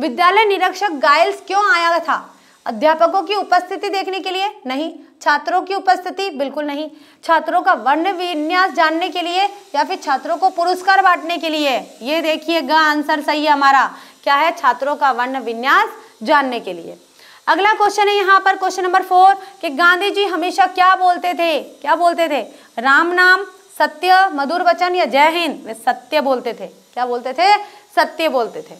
विद्यालय निरीक्षक गाइल्स क्यों आया था अध्यापकों की उपस्थिति देखने के लिए नहीं छात्रों की उपस्थिति बिल्कुल नहीं छात्रों का वर्ण विन्यास जानने के लिए या फिर छात्रों को पुरस्कार बांटने के लिए ये देखिएगा आंसर सही है हमारा क्या है छात्रों का वर्ण विन्यास जानने के लिए अगला क्वेश्चन है यहाँ पर क्वेश्चन नंबर फोर कि गांधी जी हमेशा क्या बोलते थे क्या बोलते थे राम नाम सत्य मधुर वचन या जय हिंद वे सत्य बोलते थे क्या बोलते थे सत्य बोलते थे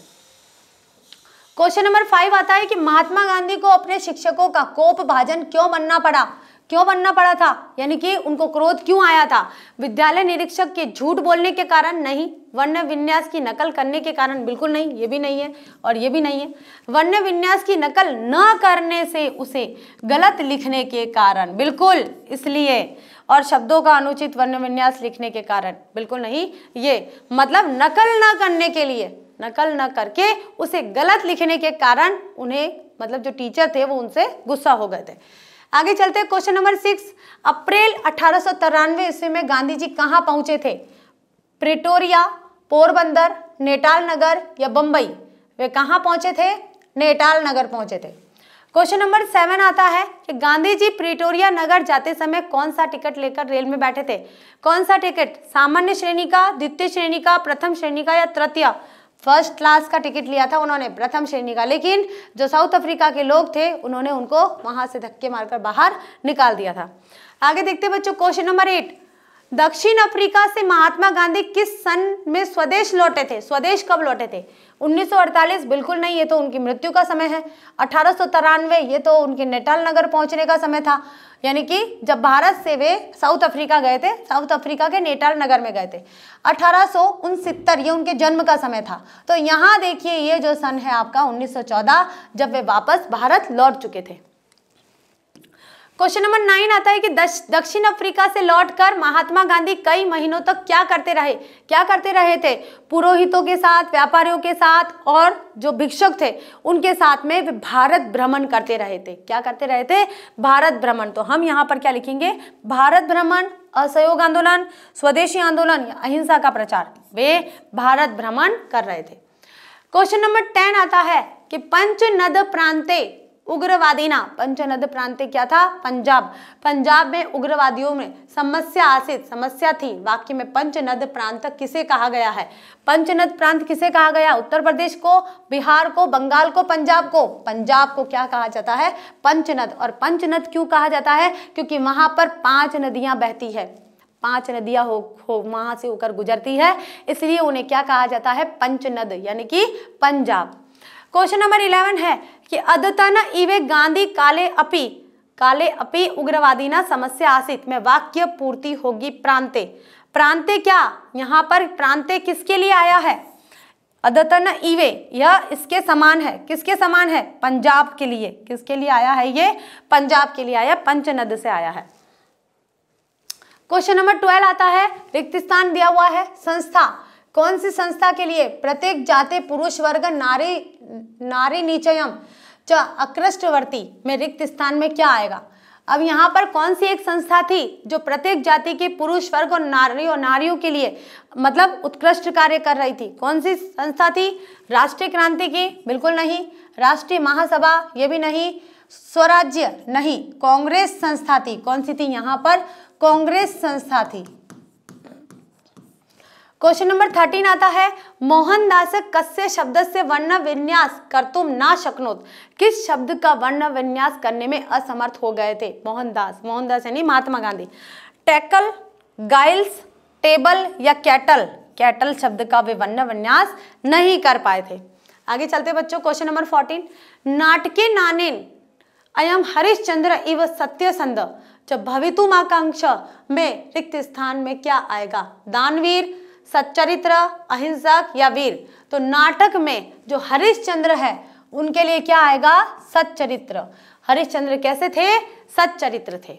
क्वेश्चन नंबर फाइव आता है कि महात्मा गांधी को अपने शिक्षकों का कोप भाजन क्यों बनना पड़ा क्यों बनना पड़ा था यानी कि उनको क्रोध क्यों आया था विद्यालय निरीक्षक के झूठ बोलने के कारण नहीं वन्य विन्यास की नकल करने के कारण बिल्कुल नहीं ये भी नहीं है और ये भी नहीं है वन्य विन्यास की नकल न करने से उसे गलत लिखने के कारण बिल्कुल इसलिए और शब्दों का अनुचित वर्ण विन्यास लिखने के कारण बिल्कुल नहीं ये मतलब नकल न करने के लिए नकल न करके उसे गलत लिखने के कारण उन्हें मतलब जो टीचर थे वो उनसे गुस्सा हो गए थे आगे चलते हैं क्वेश्चन नंबर सिक्स अप्रैल अठारह ईस्वी में गांधी जी कहाँ पहुंचे थे प्रिटोरिया पोरबंदर नेटाल नगर या बम्बई वे कहाँ पहुंचे थे नेटाल नगर पहुंचे थे क्वेश्चन नंबर सेवन आता है कि गांधी जी प्रिटोरिया नगर जाते समय कौन सा टिकट लेकर रेल में बैठे थे कौन सा टिकट सामान्य श्रेणी का द्वितीय श्रेणी का प्रथम श्रेणी का या तृतीय फर्स्ट क्लास का टिकट लिया था उन्होंने प्रथम श्रेणी का लेकिन जो साउथ अफ्रीका के लोग थे उन्होंने उनको वहां से धक्के मारकर बाहर निकाल दिया था आगे देखते बच्चों क्वेश्चन नंबर एट दक्षिण अफ्रीका से महात्मा गांधी किस सन में स्वदेश लौटे थे स्वदेश कब लौटे थे 1948 बिल्कुल नहीं ये तो उनकी मृत्यु का समय है अठारह ये तो उनके नेटाल नगर पहुंचने का समय था यानी कि जब भारत से वे साउथ अफ्रीका गए थे साउथ अफ्रीका के नेटाल नगर में गए थे अठारह ये उनके जन्म का समय था तो यहाँ देखिए ये जो सन है आपका 1914 जब वे वापस भारत लौट चुके थे क्वेश्चन नंबर नाइन आता है कि दक्षिण अफ्रीका से लौटकर महात्मा गांधी कई महीनों तक क्या करते रहे क्या करते रहे थे पुरोहितों के साथ व्यापारियों के साथ और जो भिक्षुक थे उनके साथ में भारत भ्रमण करते रहे थे क्या करते रहे थे भारत भ्रमण तो हम यहाँ पर क्या लिखेंगे भारत भ्रमण असहयोग आंदोलन स्वदेशी आंदोलन अहिंसा का प्रचार वे भारत भ्रमण कर रहे थे क्वेश्चन नंबर टेन आता है कि पंच नद प्रांत उग्रवादी ना पंचनद प्रांत क्या था पंजाब पंजाब में उग्रवादियों में समस्या आसित समस्या थी वाक्य में पंचनद प्रांत किसे कहा गया है पंचनद प्रांत किसे कहा गया उत्तर प्रदेश को बिहार को बंगाल को पंजाब को पंजाब को क्या कहा जाता है पंचनद और पंचनद क्यों कहा जाता है क्योंकि वहां पर पांच नदियां बहती है पांच नदियां हो, हो वहां से होकर गुजरती है इसलिए उन्हें क्या कहा जाता है पंचनद यानी कि पंजाब क्वेश्चन नंबर इलेवन है कि अद्यतन इवे गांधी काले अपि काले अपि उग्रवादीना समस्या आसित में वाक्य पूर्ति होगी प्रांते प्रांते क्या यहाँ पर प्रांते किसके लिए आया है अद्यतन इवे यह इसके समान है किसके समान है पंजाब के लिए किसके लिए आया है ये पंजाब के लिए आया पंचनद से आया है क्वेश्चन नंबर ट्वेल्व आता है रिक्त स्थान दिया हुआ है संस्था कौन सी संस्था के लिए प्रत्येक जाति पुरुष वर्ग नारी नारी निचयम जो अकृष्टवर्ती में रिक्त स्थान में क्या आएगा अब यहाँ पर कौन सी एक संस्था थी जो प्रत्येक जाति के पुरुष वर्ग और नारी और नारियों के लिए मतलब उत्कृष्ट कार्य कर रही थी कौन सी संस्था थी राष्ट्रीय क्रांति की बिल्कुल नहीं राष्ट्रीय महासभा ये भी नहीं स्वराज्य नहीं कांग्रेस संस्था थी कौन सी थी यहाँ पर कांग्रेस संस्था थी क्वेश्चन नंबर थर्टीन आता है मोहनदास कस्य शब्द से वर्ण विन्यास कर तुम ना शक्नोत किस शब्द का वर्ण विन्यास करने में असमर्थ हो गए थे मोहनदास मोहनदास यानी महात्मा गांधी टैकल गाइल्स टेबल या कैटल कैटल शब्द का वे वर्ण विन्यास नहीं कर पाए थे आगे चलते बच्चों क्वेश्चन नंबर फोर्टीन नाटके नानेन अयम हरिश्चंद्र इव सत्य जब भवितुम आकांक्षा में रिक्त स्थान में क्या आएगा दानवीर सच्चरित्र अहिंसक या वीर तो नाटक में जो हरिश्चंद्र है उनके लिए क्या आएगा सच्चरित्र हरिश्चंद्र कैसे थे सच्चरित्र थे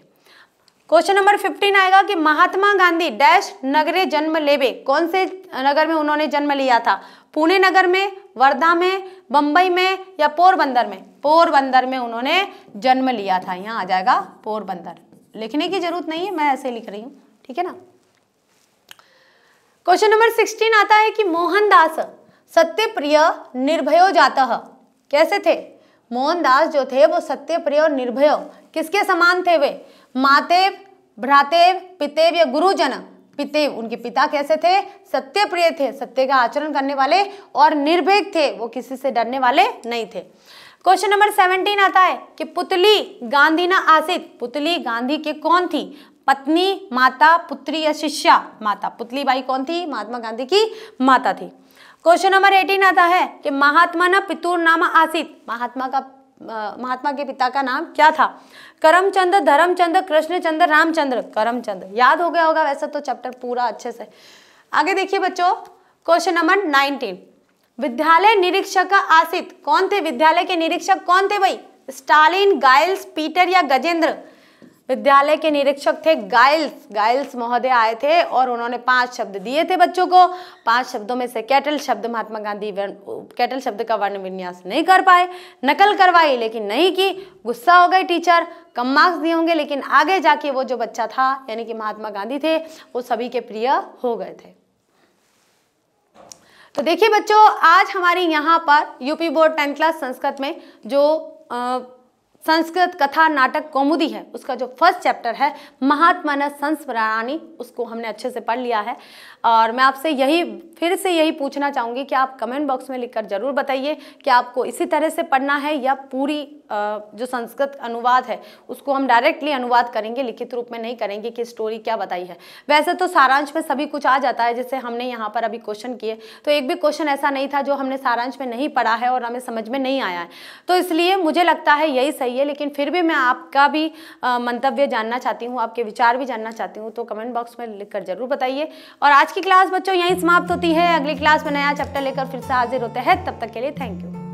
क्वेश्चन नंबर फिफ्टीन आएगा कि महात्मा गांधी डैश नगरे जन्म लेबे कौन से नगर में उन्होंने जन्म लिया था पुणे नगर में वर्धा में बंबई में या पोरबंदर में पोरबंदर में उन्होंने जन्म लिया था यहाँ आ जाएगा पोरबंदर लिखने की जरूरत नहीं है मैं ऐसे लिख रही हूँ ठीक है ना क्वेश्चन नंबर सिक्सटीन आता है कि मोहनदास सत्य प्रिय निर्भयो जाता है। कैसे थे मोहनदास जो थे वो सत्य प्रिय और निर्भय किसके समान थे वे मातेव भ्रातेव पितेव या गुरुजन पितेव उनके पिता कैसे थे सत्य प्रिय थे सत्य का आचरण करने वाले और निर्भीक थे वो किसी से डरने वाले नहीं थे क्वेश्चन नंबर सेवनटीन आता है कि पुतली गांधी ना आसित पुतली गांधी के कौन थी पत्नी माता पुत्री या शिष्या माता पुतली बाई कौन थी महात्मा गांधी की माता थी क्वेश्चन नंबर एटीन आता है कि महात्मा न पितुर नाम आसित महात्मा का महात्मा के पिता का नाम क्या था करमचंद धर्मचंद कृष्णचंद रामचंद्र करमचंद याद हो गया होगा वैसे तो चैप्टर पूरा अच्छे से आगे देखिए बच्चों क्वेश्चन नंबर नाइनटीन विद्यालय निरीक्षक का आसित कौन थे विद्यालय के निरीक्षक कौन थे भाई स्टालिन गाइल्स पीटर या गजेंद्र विद्यालय के निरीक्षक थे गाइल्स गाइल्स महोदय आए थे और उन्होंने पांच शब्द दिए थे बच्चों को पांच शब्दों में से कैटल शब्द महात्मा गांधी कैटल शब्द का वर्ण विन्यास नहीं कर पाए नकल करवाई लेकिन नहीं की गुस्सा हो गए टीचर कम मार्क्स दिए होंगे लेकिन आगे जाके वो जो बच्चा था यानी कि महात्मा गांधी थे वो सभी के प्रिय हो गए थे तो देखिए बच्चों आज हमारी यहाँ पर UP board tenth class Sanskrit में जो आ, संस्कृत कथा नाटक कौमुदी है उसका जो फर्स्ट चैप्टर है महात्मा न संस्मरणी उसको हमने अच्छे से पढ़ लिया है और मैं आपसे यही फिर से यही पूछना चाहूँगी कि आप कमेंट बॉक्स में लिखकर ज़रूर बताइए कि आपको इसी तरह से पढ़ना है या पूरी जो संस्कृत अनुवाद है उसको हम डायरेक्टली अनुवाद करेंगे लिखित रूप में नहीं करेंगे कि स्टोरी क्या बताई है वैसे तो सारांश में सभी कुछ आ जाता है जैसे हमने यहाँ पर अभी क्वेश्चन किए तो एक भी क्वेश्चन ऐसा नहीं था जो हमने सारांश में नहीं पढ़ा है और हमें समझ में नहीं आया है तो इसलिए मुझे लगता है यही सही है लेकिन फिर भी मैं आपका भी मंतव्य जानना चाहती हूँ आपके विचार भी जानना चाहती हूँ तो कमेंट बॉक्स में लिख ज़रूर बताइए और आज आज की क्लास बच्चों यहीं समाप्त होती है अगली क्लास में नया चैप्टर लेकर फिर से हाजिर होते हैं तब तक के लिए थैंक यू